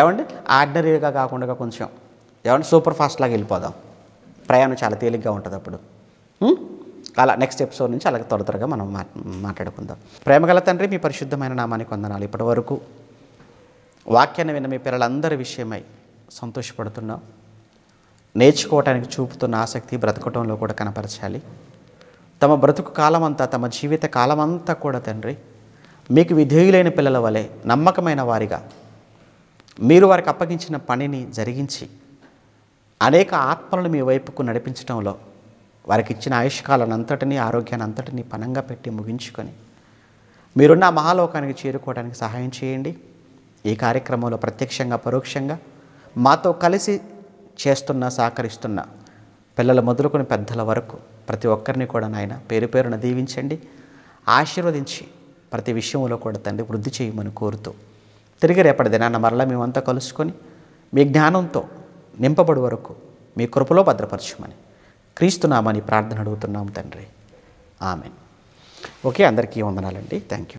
ఏమండి ఆర్డినరీగా కాకుండా కొంచెం ఏమంటే సూపర్ ఫాస్ట్ లాగా వెళ్ళిపోదాం ప్రయాణం చాలా తేలిగ్గా ఉంటుంది అప్పుడు అలా నెక్స్ట్ ఎపిసోడ్ నుంచి అలాగే త్వర త్వరగా మనం మాట్లాడుకుందాం ప్రేమగల తండ్రి మీ పరిశుద్ధమైన నామానికి వందనాలు ఇప్పటివరకు వాక్యాన్ని విన్న మీ పిల్లలందరి విషయమై సంతోషపడుతున్నాం నేర్చుకోవటానికి చూపుతున్న ఆసక్తి బ్రతకటంలో కూడా కనపరచాలి తమ బ్రతుకు కాలమంతా తమ జీవిత కాలమంతా కూడా తండ్రి మీకు విధేయులైన పిల్లల వలె నమ్మకమైన వారిగా మీరు వారికి అప్పగించిన పనిని జరిగించి అనేక ఆత్మలను మీ వైపుకు నడిపించడంలో వారికి ఇచ్చిన ఆయుష్కాలను అంతటినీ ఆరోగ్యాన్ని అంతటినీ పనంగా పెట్టి ముగించుకొని మీరున్న మహాలోకానికి చేరుకోవడానికి సహాయం చేయండి ఈ కార్యక్రమంలో ప్రత్యక్షంగా పరోక్షంగా మాతో కలిసి చేస్తున్న సహకరిస్తున్న పిల్లల మొదలుకొని పెద్దల వరకు ప్రతి ఒక్కరిని కూడా నాయన పేరు పేరున దీవించండి ఆశీర్వదించి ప్రతి విషయంలో కూడా తండ్రి వృద్ధి చేయమని కోరుతూ తిరిగి రేపటి దినాన్న మరలా మేమంతా కలుసుకొని మీ జ్ఞానంతో నింపబడి వరకు మీ కృపలో భద్రపరచమని క్రీస్తునామని ప్రార్థన అడుగుతున్నాము తండ్రి ఆమెన్ ఓకే అందరికీ వందనాలండి థ్యాంక్ యూ